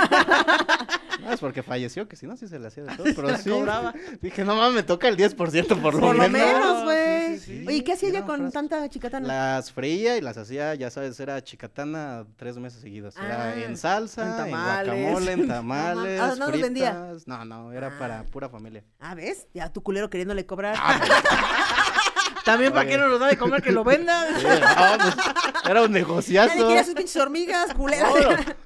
No, es porque falleció, que si no, sí se le hacía de todo, pero sí. Cobraba. Dije, no mames, me toca el 10% por, ciento, por, por lo, menos. güey. ¿Y qué hacía ella con tanta chicatana? Las freía y las hacía, ya sabes, era chicatana tres meses seguidos. era ah, en salsa, en, tamales. en guacamole, en tamales, ah, no fritas. Vendía. No, no, era para ah. pura familia. Ah, ¿ves? Ya tú culero queriéndole cobrar. Ah, pues. También para que no nos da de comer que lo vendan. Pues, era un negociazo. sus pinches hormigas, culeras.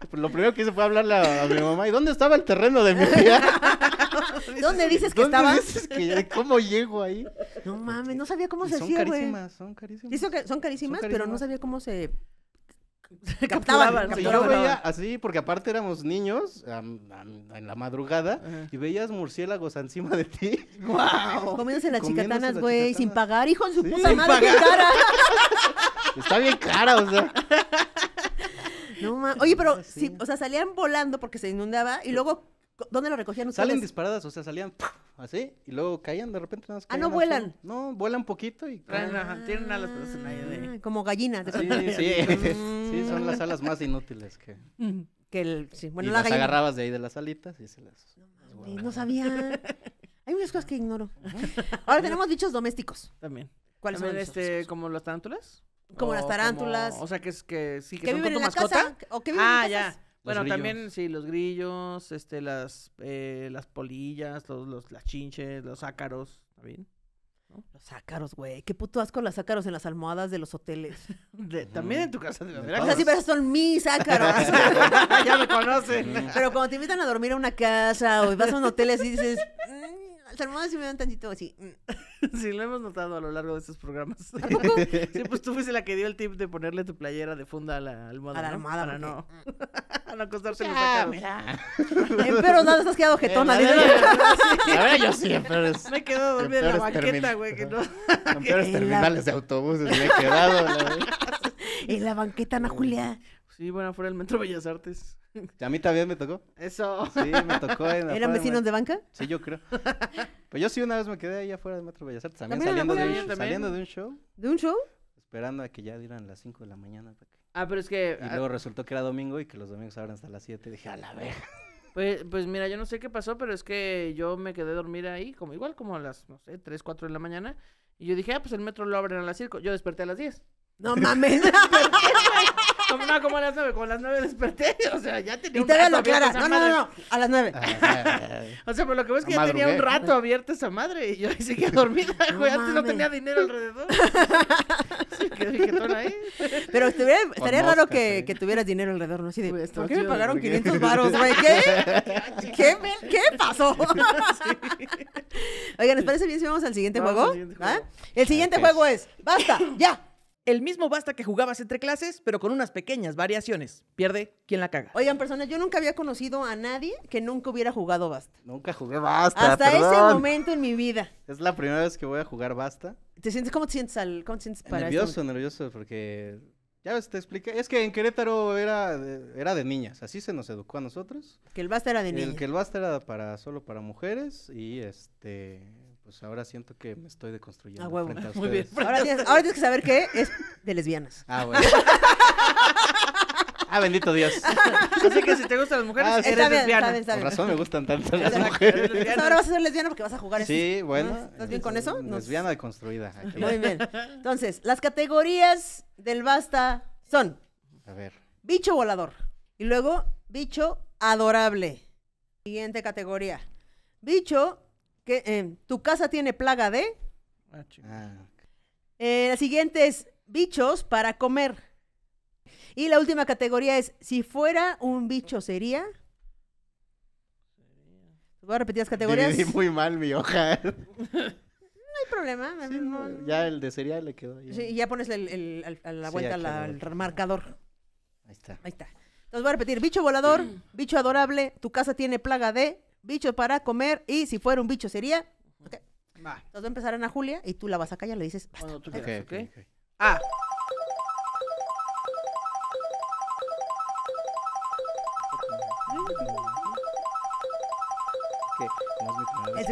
Pues, lo primero que hice fue hablarle a, mi mamá. ¿Y dónde estaba el terreno de mi tía? ¿Dónde dices que estabas? estaba? ¿Cómo llego ahí? No mames, no sabía cómo se hacía, güey. Son carísimas, son carísimas. Son, carísimas, pero no sabía cómo se captaban, y yo veía así, porque aparte éramos niños en la madrugada y veías murciélagos encima de ti. ¡Wow! Comiéndose las chicatanas, güey, sin pagar, hijo en su puta madre, bien cara. Está bien cara, o sea. No, Oye, pero o sea, salían volando porque se inundaba y luego ¿Dónde lo recogían ustedes? Salen disparadas, o sea, salían así y luego caían de repente. Nada más ah, no vuelan. No, vuelan poquito y caen. tienen alas, pero son ahí de... Ah, como gallinas. De sí, sí. sí, mm. son las alas más inútiles que... Mm, que el, y las agarrabas de ahí de las alitas y se las... No, no sabía. Hay muchas cosas que ignoro. Ahora tenemos bichos domésticos. También. ¿Cuáles son este, como las tarántulas? Como las tarántulas. o sea, que es que sí, que, que son viven la mascota. o que ah, ya. Bueno, también, sí, los grillos, este, las, eh, las polillas, los, los, las chinches, los ácaros, ¿está bien? Los ácaros, güey. Qué puto asco las ácaros en las almohadas de los hoteles. también en tu casa. De o sea, sí, pero son mis ácaros. ya me conocen. pero cuando te invitan a dormir a una casa o vas a un hotel así dices, mm, su sí me un tantito así. Mm. Sí, lo hemos notado a lo largo de estos programas. Sí, pues tú fuiste la que dio el tip de ponerle tu playera de funda a la almohada. A la almohada, Para no. Mm. A no acostarse los eh, Pero nada, estás quedado jetona. Ahora eh, yo sí, Me he quedado dormida en la banqueta, güey. Que no. En terminales de autobuses me he quedado. En la banqueta, Ana Julia. Sí, bueno, fuera del Metro Bellas Artes. A mí también me tocó. Eso. Sí, me tocó. En ¿Eran vecinos de, banca? Sí, yo creo. Pues yo sí una vez me quedé ahí afuera del Metro Bellas Artes, también, saliendo, de un, de un show. ¿De un show? Esperando a que ya dieran las 5 de la mañana. Ah, pero es que... Y ah, luego resultó que era domingo y que los domingos abren hasta las 7. Dije, a la vez Pues, pues mira, yo no sé qué pasó, pero es que yo me quedé dormir ahí, como igual como a las, no sé, 3, 4 de la mañana. Y yo dije, ah, pues el metro lo abren a las 5. Yo desperté a las 10. No mames, no, como a las nueve, como a las nueve desperté, o sea, ya tenía y te rato clara. No, no, no, a las nueve. O sea, por lo que ves es que ya tenía un rato abierto esa madre y yo ahí seguía dormida, güey, antes no tenía dinero alrededor. Pero estaría raro que, tuvieras dinero alrededor, ¿no? Así ¿por qué me pagaron 500 varos, güey? ¿Qué? ¿Qué, qué pasó? Oigan, ¿les parece bien si vamos al siguiente juego? El siguiente juego es, basta, ya, el mismo basta que jugabas entre clases, pero con unas pequeñas variaciones. Pierde quien la caga. Oigan, personas, yo nunca había conocido a nadie que nunca hubiera jugado basta. Nunca jugué basta. Hasta ese momento en mi vida. Es la primera vez que voy a jugar basta. ¿Te sientes, ¿Cómo te sientes, al, cómo sientes para Nervioso, nervioso, porque. Ya ves, te expliqué. Es que en Querétaro era de, era de niñas, así se nos educó a nosotros. Que el basta era de niñas. El que el basta era para, solo para mujeres y este pues ahora siento que me estoy deconstruyendo. Ah, huevo. Frente a Muy bien. Ahora tienes, que saber que es de lesbianas. Ah, bueno. Ah, bendito Dios. Así que si te gustan las mujeres, ah, eres lesbiana. razón me gustan tanto las mujeres. ahora vas a ser lesbiana porque vas a jugar así. Sí, bueno. ¿Estás bien con eso? Lesbiana deconstruida. Muy bien. Entonces, las categorías del basta son A ver. bicho volador y luego bicho adorable. Siguiente categoría. Bicho Em, ¿Tu casa tiene plaga de? Ah, ah, eh, la siguiente es bichos para comer. Y la última categoría es, si fuera un bicho, ¿sería? ¿Voy a repetir las categorías? Dividí muy mal mi hoja. no hay problema. Ya el de sería le quedó. Sí, y ya pones la vuelta al marcador. Ahí está. Ahí está. Entonces voy a repetir: bicho volador, bicho adorable, tu casa tiene plaga de bicho para comer y si fuera un bicho sería. Okay. Va. Entonces va a Ana Julia y tú la vas a callar, le dices. Basta, tú quieras, ok, okay. okay. Ah.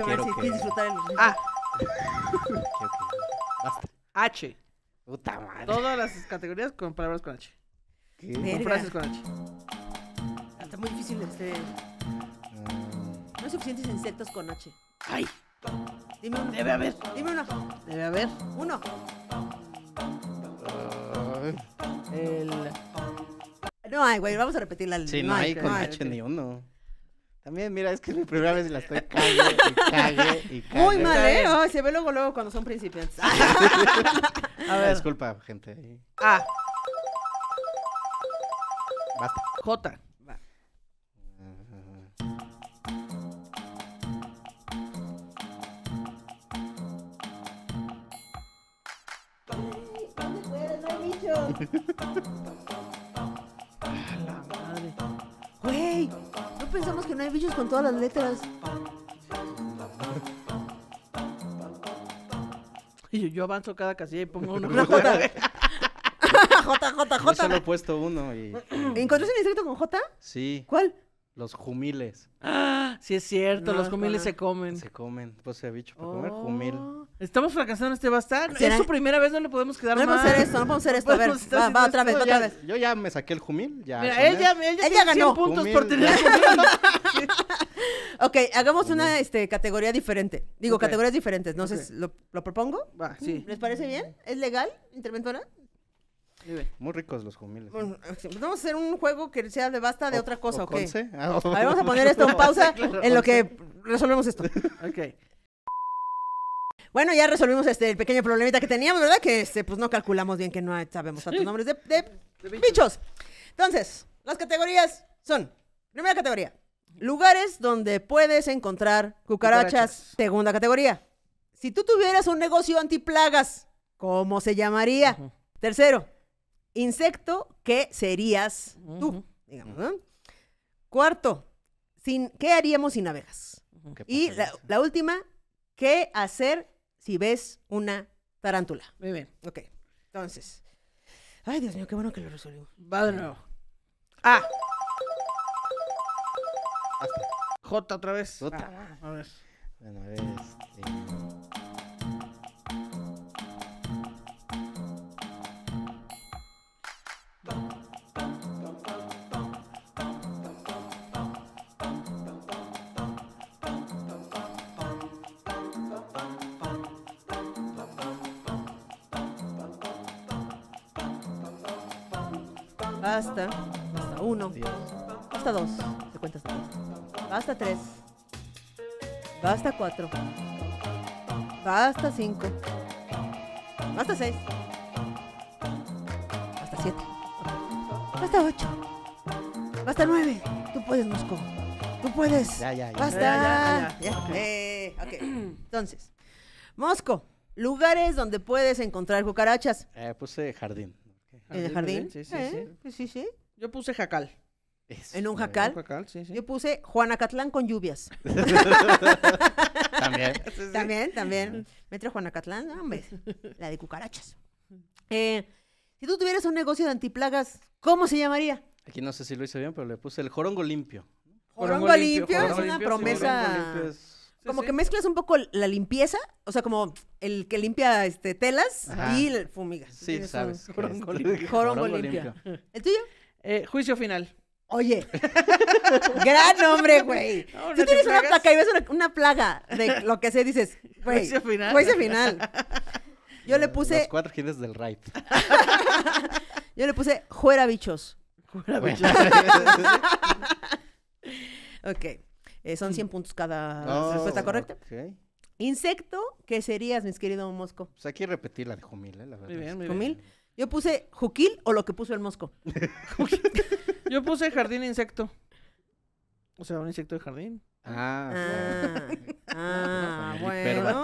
quiero que... disfrutar el... Ah. Basta. H. Puta madre. Todas las categorías con palabras con H. ¿Qué? Con frases con H. Está muy difícil este suficientes insectos con H. ¡Ay! Dime uno. Debe haber. Dime uno. Debe haber. Uno. El... No hay, güey. Vamos a repetir la Sí, no, hay con H ni uno. También, mira, es que es mi primera vez y la estoy cague y cague y cague. Muy mal, ¿eh? se ve luego, luego cuando son principiantes. A ver. Disculpa, gente. Ah, Basta. J. la madre. Güey, no pensamos que no hay bichos con todas las letras. Y yo avanzo cada casilla y pongo una, una J. J, J, J. Yo solo he puesto uno y... ¿Encontraste un distrito con J? Sí. ¿Cuál? Los jumiles. Ah, sí es cierto, los jumiles se comen. Se comen, pues se bicho para comer jumil. Oh. Estamos fracasando, este basta. Es su primera vez, no le podemos quedar no mal. Vamos a hacer esto, no vamos a hacer esto. a ver, va, otra vez, otra vez. Yo ya me saqué el jumil. Ya Mira, ella, ya ella ganó. puntos por tener jumil. ok, hagamos una este, categoría diferente. Digo, categorías diferentes. No sé, ¿lo, propongo? Va, sí. ¿Les parece bien? ¿Es legal, interventora? Muy ricos los jumiles. Pues vamos a hacer un juego que sea de basta de otra cosa, o ¿ok? Ah, vamos a poner esto en pausa en lo que resolvemos esto. ok. Bueno, ya resolvimos este, el pequeño problemita que teníamos, ¿verdad? Que este, pues no calculamos bien que no sabemos tantos nombres de, bichos. Entonces, las categorías son, primera categoría, lugares donde puedes encontrar cucarachas. Segunda categoría, si tú tuvieras un negocio antiplagas, ¿cómo se llamaría? Tercero, insecto que serías tú, digamos. ¿no? Cuarto, sin, ¿qué haríamos sin abejas? Y la, última, ¿qué hacer si ves una tarántula. Muy bien. Ok. Entonces. Ay, Dios mío, qué bueno que lo resolvimos. Va de nuevo. A. Ah. J otra vez. J. Ah, a ver. Bueno, a ver. Este. hasta hasta uno. hasta dos. Te Basta tres. hasta cuatro. hasta cinco. hasta seis. hasta siete. hasta ocho. hasta nueve. Tú puedes, Mosco, Tú puedes. Ya, ya, ya. Basta. Ya, ya, ya, eh, Entonces, Mosco, lugares donde puedes encontrar cucarachas. Eh, puse jardín. ¿En el jardín? Sí, ¿Eh? pues sí, sí. Yo puse jacal. ¿En un jacal? jacal sí, sí. Yo puse Juanacatlán con lluvias. también. También, también. Metro Juanacatlán, hombre. La de cucarachas. Eh, si tú tuvieras un negocio de antiplagas, ¿cómo se llamaría? Aquí no sé si lo hice bien, pero le puse el jorongo limpio. Jorongo, limpio, es una promesa como que mezclas un poco la limpieza, o sea, como el que limpia este, telas y fumigas. Sí, sabes. Este, jorongo, limpio. Jorongo limpio. ¿El tuyo? Eh, juicio final. Oye, gran hombre, güey. Tú tienes una placa y ves una, plaga de lo que sé, dices, güey. Juicio final. Juicio final. Yo le puse. cuatro gines del right. Yo le puse, juera bichos. Juera bichos. ok. Eh, son 100 mm. puntos cada oh, respuesta correcta. Insecto, ¿qué serías, mis querido Mosco? Pues sea, aquí repetir la de Jumil, ¿eh? La verdad. Jumil. Yo puse Juquil o lo que puso el Mosco. Yo puse jardín insecto. O sea, un insecto de jardín. Ah, ah, ah bueno.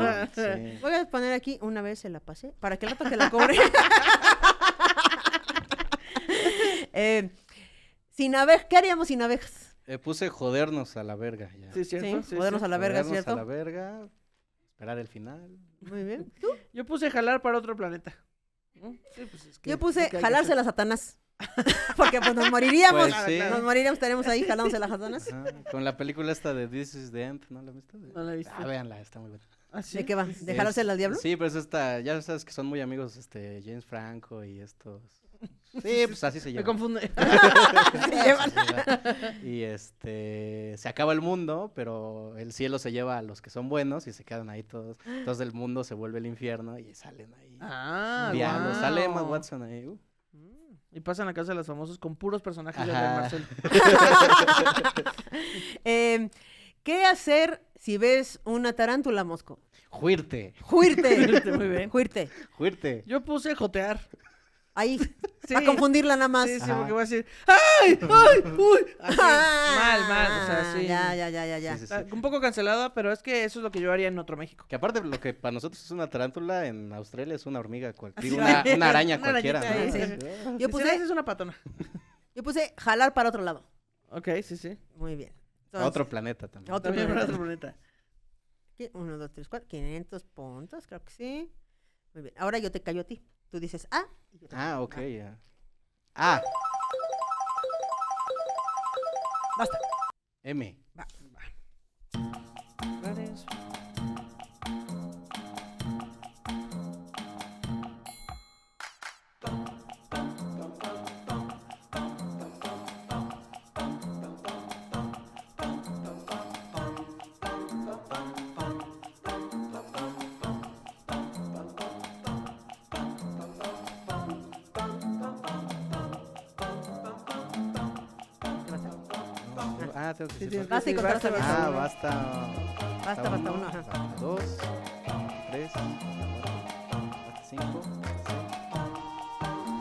Voy a poner aquí una vez se la pasé para que el rato que la cobre. Eh, sin abejas, ¿qué haríamos sin abejas? Eh, puse jodernos a la verga. Ya. Sí, cierto. jodernos a la verga, jodernos ¿cierto? a la verga. Esperar el final. Muy bien. ¿Tú? Yo puse jalar para otro planeta. Mm. Pues, Yo puse jalarse a a Satanás. Porque pues nos moriríamos. Pues nos moriríamos, estaremos ahí jalándose las Satanás. con la película esta de This is the End, ¿no la viste? No la he visto. Ah, véanla, está muy buena. ¿Ah, ¿De qué va? ¿De jalársela al diablo? Sí, pero es esta, ya sabes que son muy amigos este James Franco y estos Sí, pues así se lleva. Me confunde. se Y este se acaba el mundo, pero el cielo se lleva a los que son buenos y se quedan ahí todos. Todos el mundo se vuelve el infierno y salen ahí. Ah, sale Emma Watson ahí. Uh. Mm, y pasan a casa de los famosos con puros personajes de em, ¿Qué hacer si ves una tarántula, Mosco? Juirte. Juirte. Juirte, muy bien. Juirte. Juirte. Yo puse jotear. Ahí. Sí. A confundirla nada más. Sí, sí, porque voy a decir, ¡ay! ¡ay! ¡uy! Ah, mal, mal, Ya, ya, ya, ya, ya. Un poco cancelada, pero es que eso es lo que yo haría en otro México. Que aparte, lo que para nosotros es una tarántula, en Australia es una hormiga cualquiera, una, araña cualquiera. Yo puse... es una patona. Yo puse jalar para otro lado. Ok, sí, sí. Muy bien. otro planeta también. Otro planeta. otro planeta. Uno, dos, tres, cuatro. 500 puntos, creo que sí. Muy bien. Ahora yo te callo a ti. Tú dices ah. Y yo ah, ok, ya. Yeah. Ah. Basta. M. Va. Basta y basta. Basta, basta uno. dos, tres, cuatro, cinco, seis,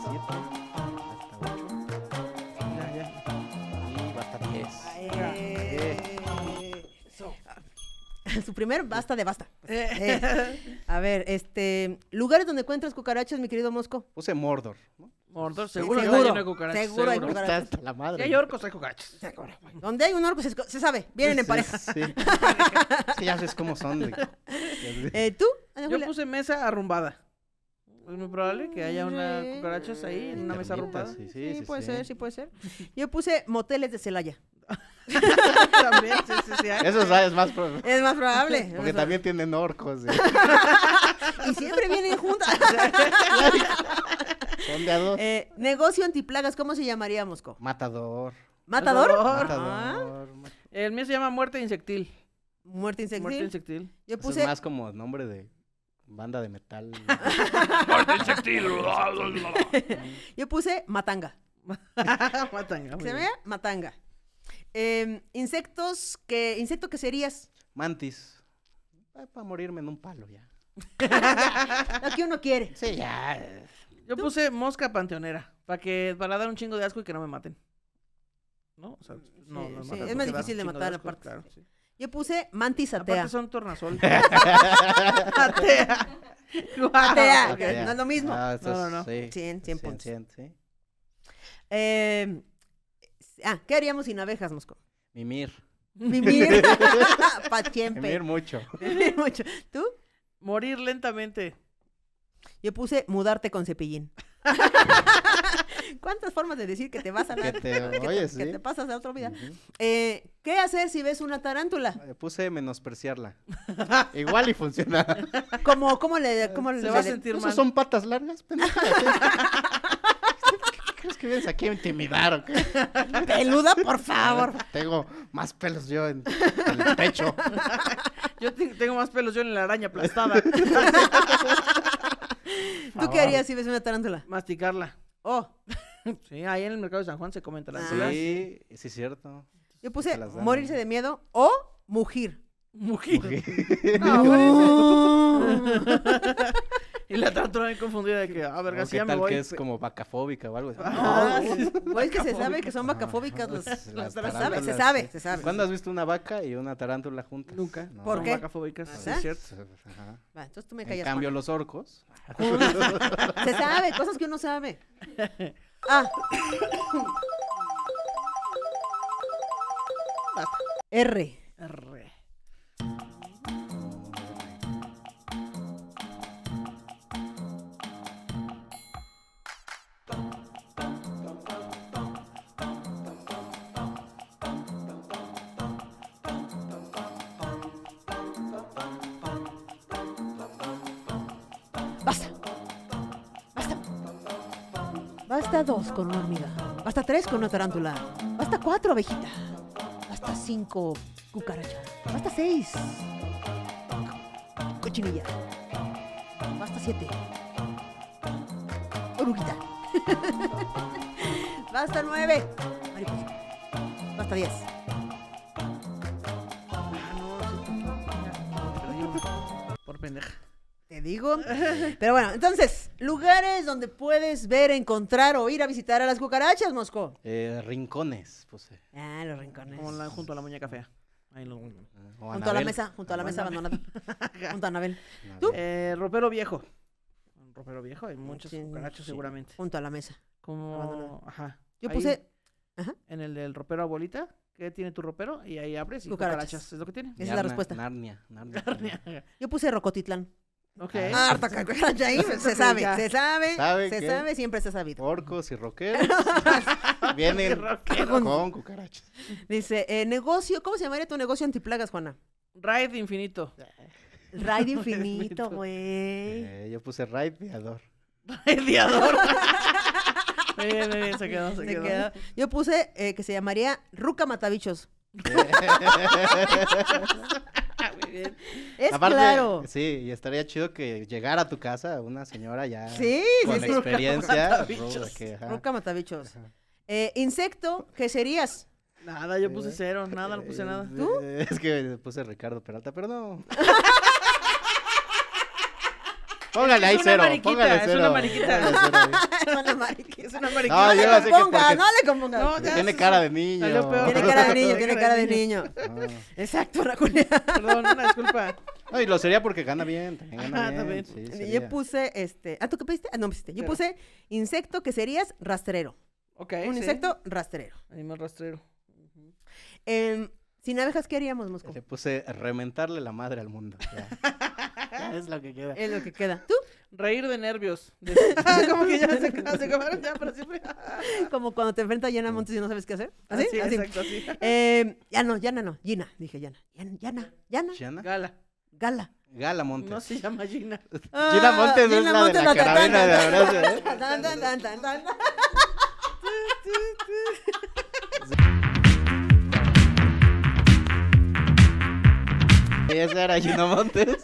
siete, ocho. Ya, Y basta diez. Eh. Su primer basta de basta. Eh. Eh. A ver, este. Lugares donde encuentras cucarachas, mi querido Mosco. use Mordor. ¿no? seguro, seguro hay una cucaracha. Seguro, hay Está la madre. Si hay orcos, hay cucarachas. Donde hay un orco, se, sabe. Vienen en pareja. Sí. ya sabes cómo son. Eh, ¿Tú? Yo puse mesa arrumbada. Es muy probable que haya una mm, cucarachas ahí en una mesa arrumbada. Sí, sí, sí, puede ser, sí puede ser. Yo puse moteles de Celaya. Eso es más probable. Es más probable. Porque también tienen orcos. y siempre vienen juntas. Son de dos. Eh, negocio antiplagas, ¿cómo se llamaría, Mosco? Matador. ¿Matador? El mío se llama Muerte Insectil. Muerte Insectil. Yo puse... es más como nombre de banda de metal. Muerte Insectil. Yo puse Matanga. matanga. ¿Se ve? Matanga. Eh, insectos que. ¿Insecto que serías? Mantis. Para morirme en un palo ya. Lo que uno quiere. Sí, ya. Yo ¿Tú? puse mosca panteonera. Para que, para dar un chingo de asco y que no me maten. ¿No? O sea, no, sí, no sí. Es más difícil de matar de asco, aparte. Claro, sí. Yo puse mantis atea. Aparte son tornasol. atea. Wow, atea. No es lo mismo. Ah, no, no, no. Sí, 100, 100, 100, 100 ¿sí? eh, este, ah, ¿qué haríamos sin abejas, Mosco? Mimir. Mimir. Para siempre. Mimir mucho. Mimir mucho. ¿Tú? Morir lentamente. Yo puse mudarte con cepillín. ¿Cuántas formas de decir que te vas a la... que, te, que, te, sí. que te pasas a otra vida? eh, ¿Qué hacer si ves una tarántula? puse menospreciarla. Igual y funciona. ¿Cómo, cómo le, cómo le, va a sentir pues mal? son patas largas? Es que vienes aquí a intimidar o qué? Peluda, por favor. Tengo más pelos yo en, el pecho. Yo tengo más pelos yo en la araña aplastada. ¿Tú qué harías si ves una tarántula? Masticarla. Oh, Sí, ahí en el mercado de San Juan se comen tarántulas. Ah. Sí, sí es cierto. yo puse morirse de miedo o mugir. Mugir Y la tarántula me confundida de que, ah, verga, si ya me voy. que es como vacafóbica o algo así. Ah, no, es que se sabe que son ah, vacafóbicas las, las, tarántulas. Se sabe, se sabe. ¿Cuándo has visto una vaca y una tarántula juntas? Nunca. No, ¿Por qué? vacafóbicas, es cierto. entonces tú me callas. En cambio, los orcos. se sabe, cosas que uno sabe. Ah. R. R. Basta dos con una hormiga. Basta tres con una tarántula. Basta cuatro abejita. Basta cinco cucaracha. Basta seis cochinilla. Basta siete oruguita. Basta nueve mariposa. Basta diez. Ah, Por pendeja. Te digo. Pero bueno, entonces. Lugares donde puedes ver, encontrar o ir a visitar a las cucarachas, Mosco. Eh, rincones, puse. Eh. Ah, los rincones. Como junto a la muñeca fea. Ahí lo... Ah, junto a la mesa, junto a la mesa abandonada. junto a Anabel. ¿Tú? Eh, ropero viejo. Un ropero viejo, hay muchos cucarachos seguramente. Junto a la mesa. Como... Ajá. Yo puse... Ajá. En el del ropero abuelita, ¿Qué tiene tu ropero, y ahí abres y cucarachas. es lo que tiene. Esa es la respuesta. Narnia. Narnia. Yo puse Rocotitlán. Okay. se sabe, se sabe, se sabe, siempre se ha sabido. Orcos y rockeros vienen con con cucarachas. Dice, eh, negocio, ¿cómo se llamaría tu negocio antiplagas, Juana? Raid infinito. Raid infinito, güey. Eh, yo puse raid viador. Raid viador. muy bien, muy bien, se quedó, se, quedó. Yo puse eh, que se llamaría Ruca Matabichos. Es claro. Sí, y estaría chido que llegara a tu casa una señora ya con experiencia. nunca matabichos. Eh, insecto, ¿qué serías? Nada, yo puse eh, cero, nada, no puse eh, nada. ¿Tú? Es que puse Ricardo Peralta, pero no. Póngale ahí cero. Póngale cero. Es una mariquita. es una mariquita. Es una mariquita. No, le componga, no le componga. tiene cara de niño. Tiene cara de niño, tiene cara de niño. Ah. Exacto, Raculia. Perdón, una disculpa. No, y lo sería porque gana bien. Gana bien. yo puse este. ¿Ah, tú qué pediste? Ah, no, pediste. Yo puse insecto que serías rastrero. Ok. Un insecto rastrero. Animal rastrero. eh, sin abejas, ¿qué haríamos, Mosco? Le puse rementarle la madre al mundo. Ya. ya es lo que queda. Es lo que queda. ¿Tú? Reír de nervios. Ah, como que ya se, se acabaron ya para siempre. como cuando te enfrentas a Yana Montes y no sabes qué hacer. ¿Así? así, ah, así. exacto, así. Eh, ya no, Yana no. Gina, dije Yana. Yana, Yana. Yana. Gala. Gala. Gala Montes. No se llama Gina. Gina Montes no es la de la, la carabina de abrazo. ¿eh? ya era Gino Montes.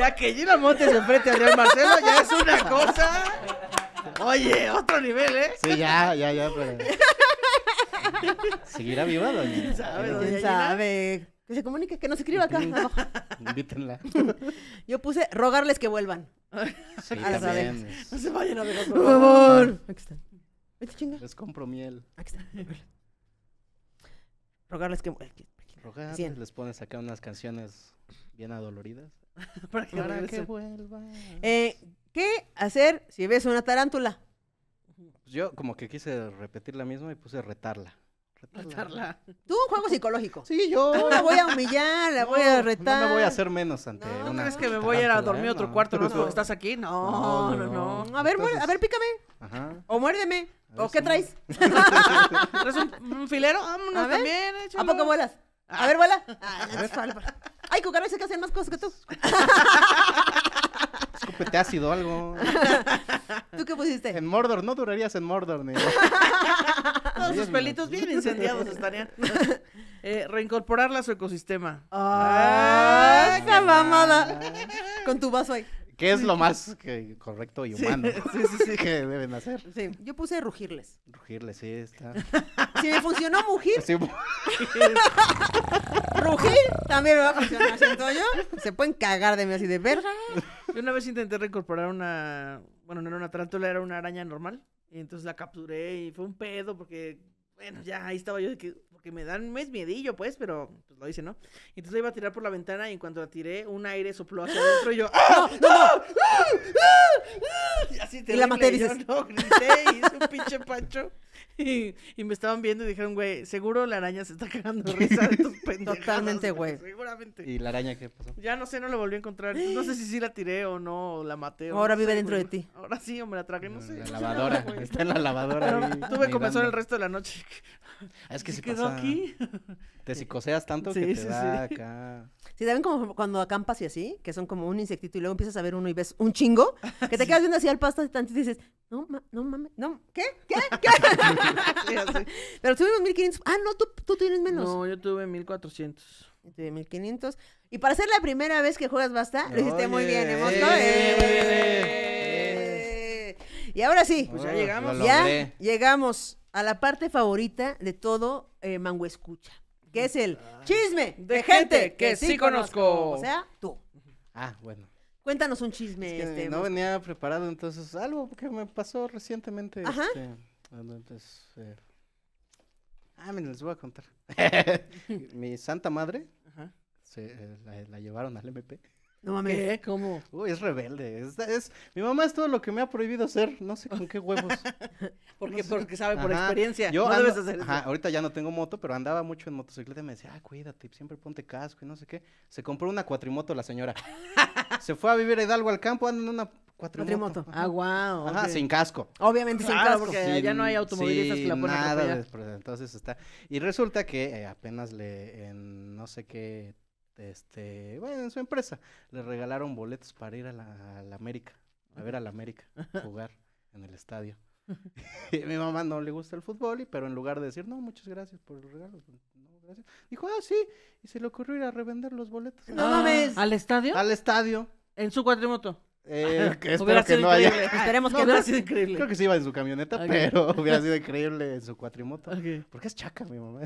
Ya que Gino Montes enfrente a Adrián Marcelo ya es una cosa. Oye, otro nivel, ¿eh? Sí, ya, ya, ya, ¿Seguirá viva, doña? ¿Quién sabe? Que se comunique, que no se escriba acá. Invítenla. Yo puse rogarles que vuelvan. a las No se vayan a ver, por favor. Aquí está. Vete chinga. Les compro miel. Aquí está. Rogarles que vuelvan. Les pones acá unas canciones bien adoloridas. Para que, vuelva. Eh, ¿Qué hacer si ves una tarántula? Pues yo como que quise repetir la misma y puse retarla. Retarla. Tú un juego psicológico. Sí, yo. la voy a humillar, la voy a retar. No me voy a hacer menos ante no, una. ¿Crees que me voy a ir a ¿eh? dormir a otro cuarto estás aquí? No, no, no. A ver, a ver, pícame. O muérdeme. ¿O qué traes? ¿Traes un, filero? ¿A poco vuelas? A ver, vuela. Ah, ay, cucarachas que hacen más cosas que tú. Escúpete ácido algo. ¿Tú qué pusiste? En Mordor, no durarías en Mordor, ni. Todos sus pelitos bien incendiados estarían. Eh, reincorporarla a su ecosistema. ¡Ah! ¡Qué mamada! Con tu vaso ahí. ¿Qué es lo más correcto y humano sí, sí, sí, que deben hacer? Sí, yo puse rugirles. Rugirles, sí, está. Si me funcionó mugir, rugir también me va a funcionar, siento yo. Se pueden cagar de mí así de verga. Yo una vez intenté reincorporar una, bueno, no era una tarántula, era una araña normal. Y entonces la capturé y fue un pedo porque, bueno, ya ahí estaba yo de que, que me dan mes miedillo, pues, pero pues, lo dice, ¿no? Entonces la iba a tirar por la ventana y en cuanto la tiré, un aire sopló hacia adentro y yo, ¡Ah! ¡Ah! no, no! no ¡Ah! Y así te la maté, dices. grité y hice un pinche pancho. Y, me estaban viendo y dijeron, güey, seguro la araña se está cagando risa de tus Totalmente, güey. Seguramente. ¿Y la araña qué pasó? Ya no sé, no la volví a encontrar. No sé si sí la tiré o no, o la maté. O Ahora vive dentro de ti. Ahora sí, o me la tragué, no, sé. La lavadora, está en la lavadora. Ahí, tuve comenzó el resto de la noche. Ah, es que se, quedó aquí. Te psicoseas tanto sí, que te sí, da sí. acá. Sí, también como cuando acampas y así, que son como un insectito y luego empiezas a ver uno y ves un chingo, que te quedas viendo así al pasto y dices, no, no mames, no, ¿qué? ¿Qué? ¿Qué? Pero tuvimos 1500. Ah, no, tú, tienes menos. No, yo tuve 1400. Yo tuve 1500. Y para ser la primera vez que juegas basta, lo hiciste muy ¿eh, eh. bien, Y ahora sí. Pues ya llegamos. llegamos a la parte favorita de todo eh, Mango Escucha, que es el ah. chisme de, gente, que, sí conozco. O sea, tú. Ah, bueno. Cuéntanos un chisme. Este, no venía preparado, entonces algo que me pasó recientemente. Ajá. Este, entonces, eh, ah, miren, les voy a contar. Mi santa madre eh, la, llevaron al MP. No mames. ¿Cómo? Uy, es rebelde. mi mamá es todo lo que me ha prohibido hacer. No sé con qué huevos. porque, porque sabe por experiencia. ahorita ya no tengo moto, pero andaba mucho en motocicleta y me decía, ah, cuídate, siempre ponte casco y no sé qué. Se compró una cuatrimoto la señora. se fue a vivir a Hidalgo al campo, anda en una Cuatrimoto. Ah, wow. Ajá, sin casco. Obviamente sin casco. Porque ya no hay automovilistas que la ponen nada Entonces está. Y resulta que eh, apenas le, en no sé qué, este, bueno, en su empresa, le regalaron boletos para ir a la, América, a ver a la América, jugar en el estadio. mi mamá no le gusta el fútbol, y, pero en lugar de decir, no, muchas gracias por el regalo, pues, dijo, ah, sí, y se le ocurrió ir a revender los boletos. Ah, ¿Al estadio? Al estadio. ¿En su cuatrimoto? Eh, espero que no haya. Esperemos hubiera increíble. Creo que se iba en su camioneta, pero hubiera sido increíble en su cuatrimoto. Porque es chaca mi mamá.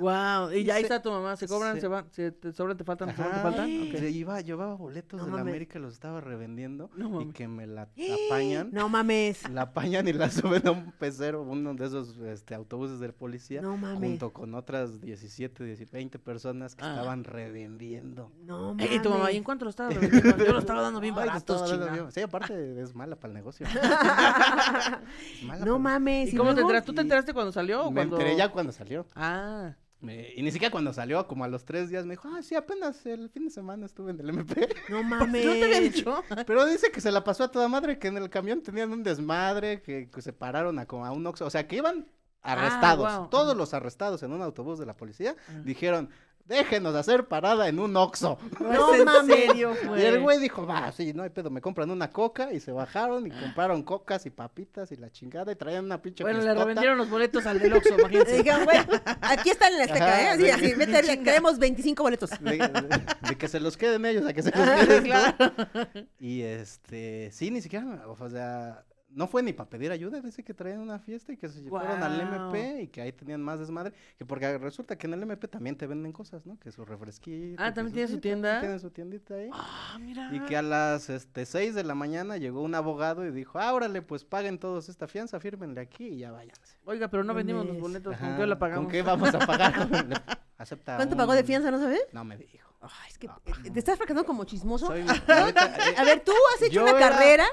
Wow, y ya ahí está tu mamá. Se cobran, se, van, se te sobran, te faltan, te faltan. Okay. Se iba, llevaba boletos de la América, los estaba revendiendo y que me la apañan. No mames. La apañan y la suben a un pecero, uno de esos este, autobuses del policía. No mames. Junto con otras 17, 20 personas que ah. estaban revendiendo. No mames. Eh, y tu mamá, ¿y en cuánto lo estaba revendiendo? Yo lo estaba dando bien barato, Sí, aparte es mala para el negocio. no mames. ¿Y, te enteraste? ¿Tú te enteraste cuando salió? O me enteré ya cuando salió. Ah. y ni siquiera cuando salió, como a los tres días, me dijo, ah, sí, apenas el fin de semana estuve en el MP. No mames. Pues, no te había dicho. Pero dice que se la pasó a toda madre, que en el camión tenían un desmadre, que, se pararon a, como a un oxo. O sea, que iban ah, arrestados. Todos los arrestados en un autobús de la policía dijeron, déjenos hacer parada en un Oxxo. No, no mames. Y el güey dijo, va, sí, no hay pedo, me compran una coca y se bajaron y compraron cocas y papitas y la chingada y traían una pinche Bueno, le revendieron los boletos al del Oxxo, imagínense. Digan, güey, aquí están en la estaca, ¿eh? Así, así, métele, queremos 25 boletos. De, que se los queden ellos, a que se los queden. Y este, sí, ni siquiera, o sea, no fue ni para pedir ayuda, dice que traían una fiesta y que se llevaron al MP y que ahí tenían más desmadre, que porque resulta que en el MP también te venden cosas, ¿no? Que su refresquito. Ah, también tiene su tienda. Tiene su tiendita ahí. Ah, mira. Y que a las este 6 de la mañana llegó un abogado y dijo, "Ah, órale, pues paguen todos esta fianza, fírmenle aquí y ya váyanse." Oiga, pero no vendimos los boletos, ¿con qué la pagamos? ¿Con qué vamos a pagar? Acepta ¿Cuánto pagó de fianza, no sabes? No me dijo. Ay, ah, es que te estás fracasando como chismoso. a ver, eh, tú has hecho una carrera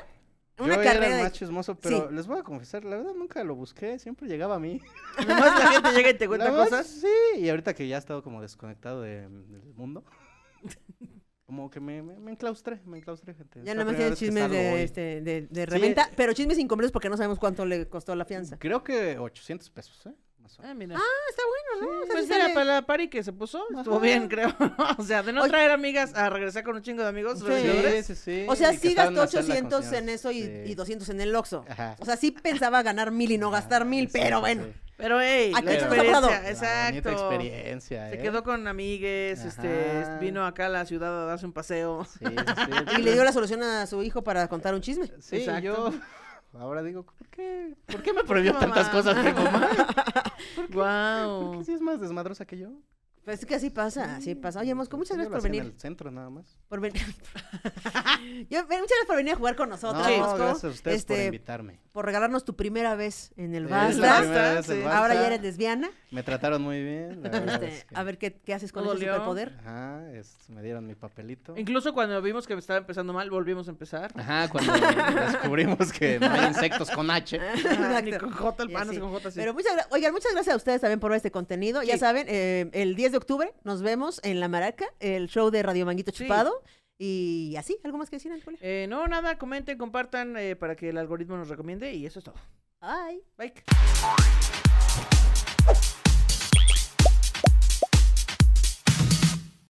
una yo carrera era más chismoso, pero les voy a confesar, la verdad nunca lo busqué, siempre llegaba a mí. ¿Más la gente llega y te cuenta cosas. Sí, y ahorita que ya he estado como desconectado del mundo, como que me, me, enclaustré, me enclaustré, gente. Ya nada más tiene chismes este, de, de, de, reventa, pero chismes incompletos porque no sabemos cuánto le costó la fianza. Creo que 800 pesos, ¿eh? Ah, ah, está bueno, ¿no? pues para la pari que se puso, estuvo bien, creo. o sea, de no traer amigas a regresar con un chingo de amigos. Sí, sí, sí. O sea, sí gastó 800 en eso y, y, 200 en el loxo O sea, sí pensaba ganar mil y no gastar mil, pero bueno. Pero, hey, Aquí la experiencia, exacto. Se ¿eh? quedó con amigues, este, vino acá a la ciudad a darse un paseo. y le dio la solución a su hijo para contar un chisme. Sí, exacto. yo Ahora digo, ¿por qué, ¿por qué me prohibió tantas cosas mi mamá? ¿Por ¿Por qué si es más desmadrosa que yo? Pues es que así pasa, así pasa. Oye, Mosco, muchas gracias por venir. centro nada más. Por venir. muchas gracias por venir a jugar con nosotros, Gracias a ustedes por este, invitarme. Por regalarnos tu primera vez en el Basta. Ahora ya eres lesbiana. Me trataron muy bien. Este, a ver qué, haces con ese superpoder. Ajá, me dieron mi papelito. Incluso cuando vimos que estaba empezando mal, volvimos a empezar. Ajá, cuando descubrimos que no hay insectos con H. ni con J, el pan, con J, sí. Pero muchas, oigan, muchas gracias a ustedes también por ver este contenido. Ya saben, eh, el 10 de octubre nos vemos en La Maraca, el show de Radio Manguito Chupado. Y así, ¿algo más que decir, Ángel? Eh, no, nada, comenten, compartan eh, para que el algoritmo nos recomiende y eso es todo. Bye. Bye.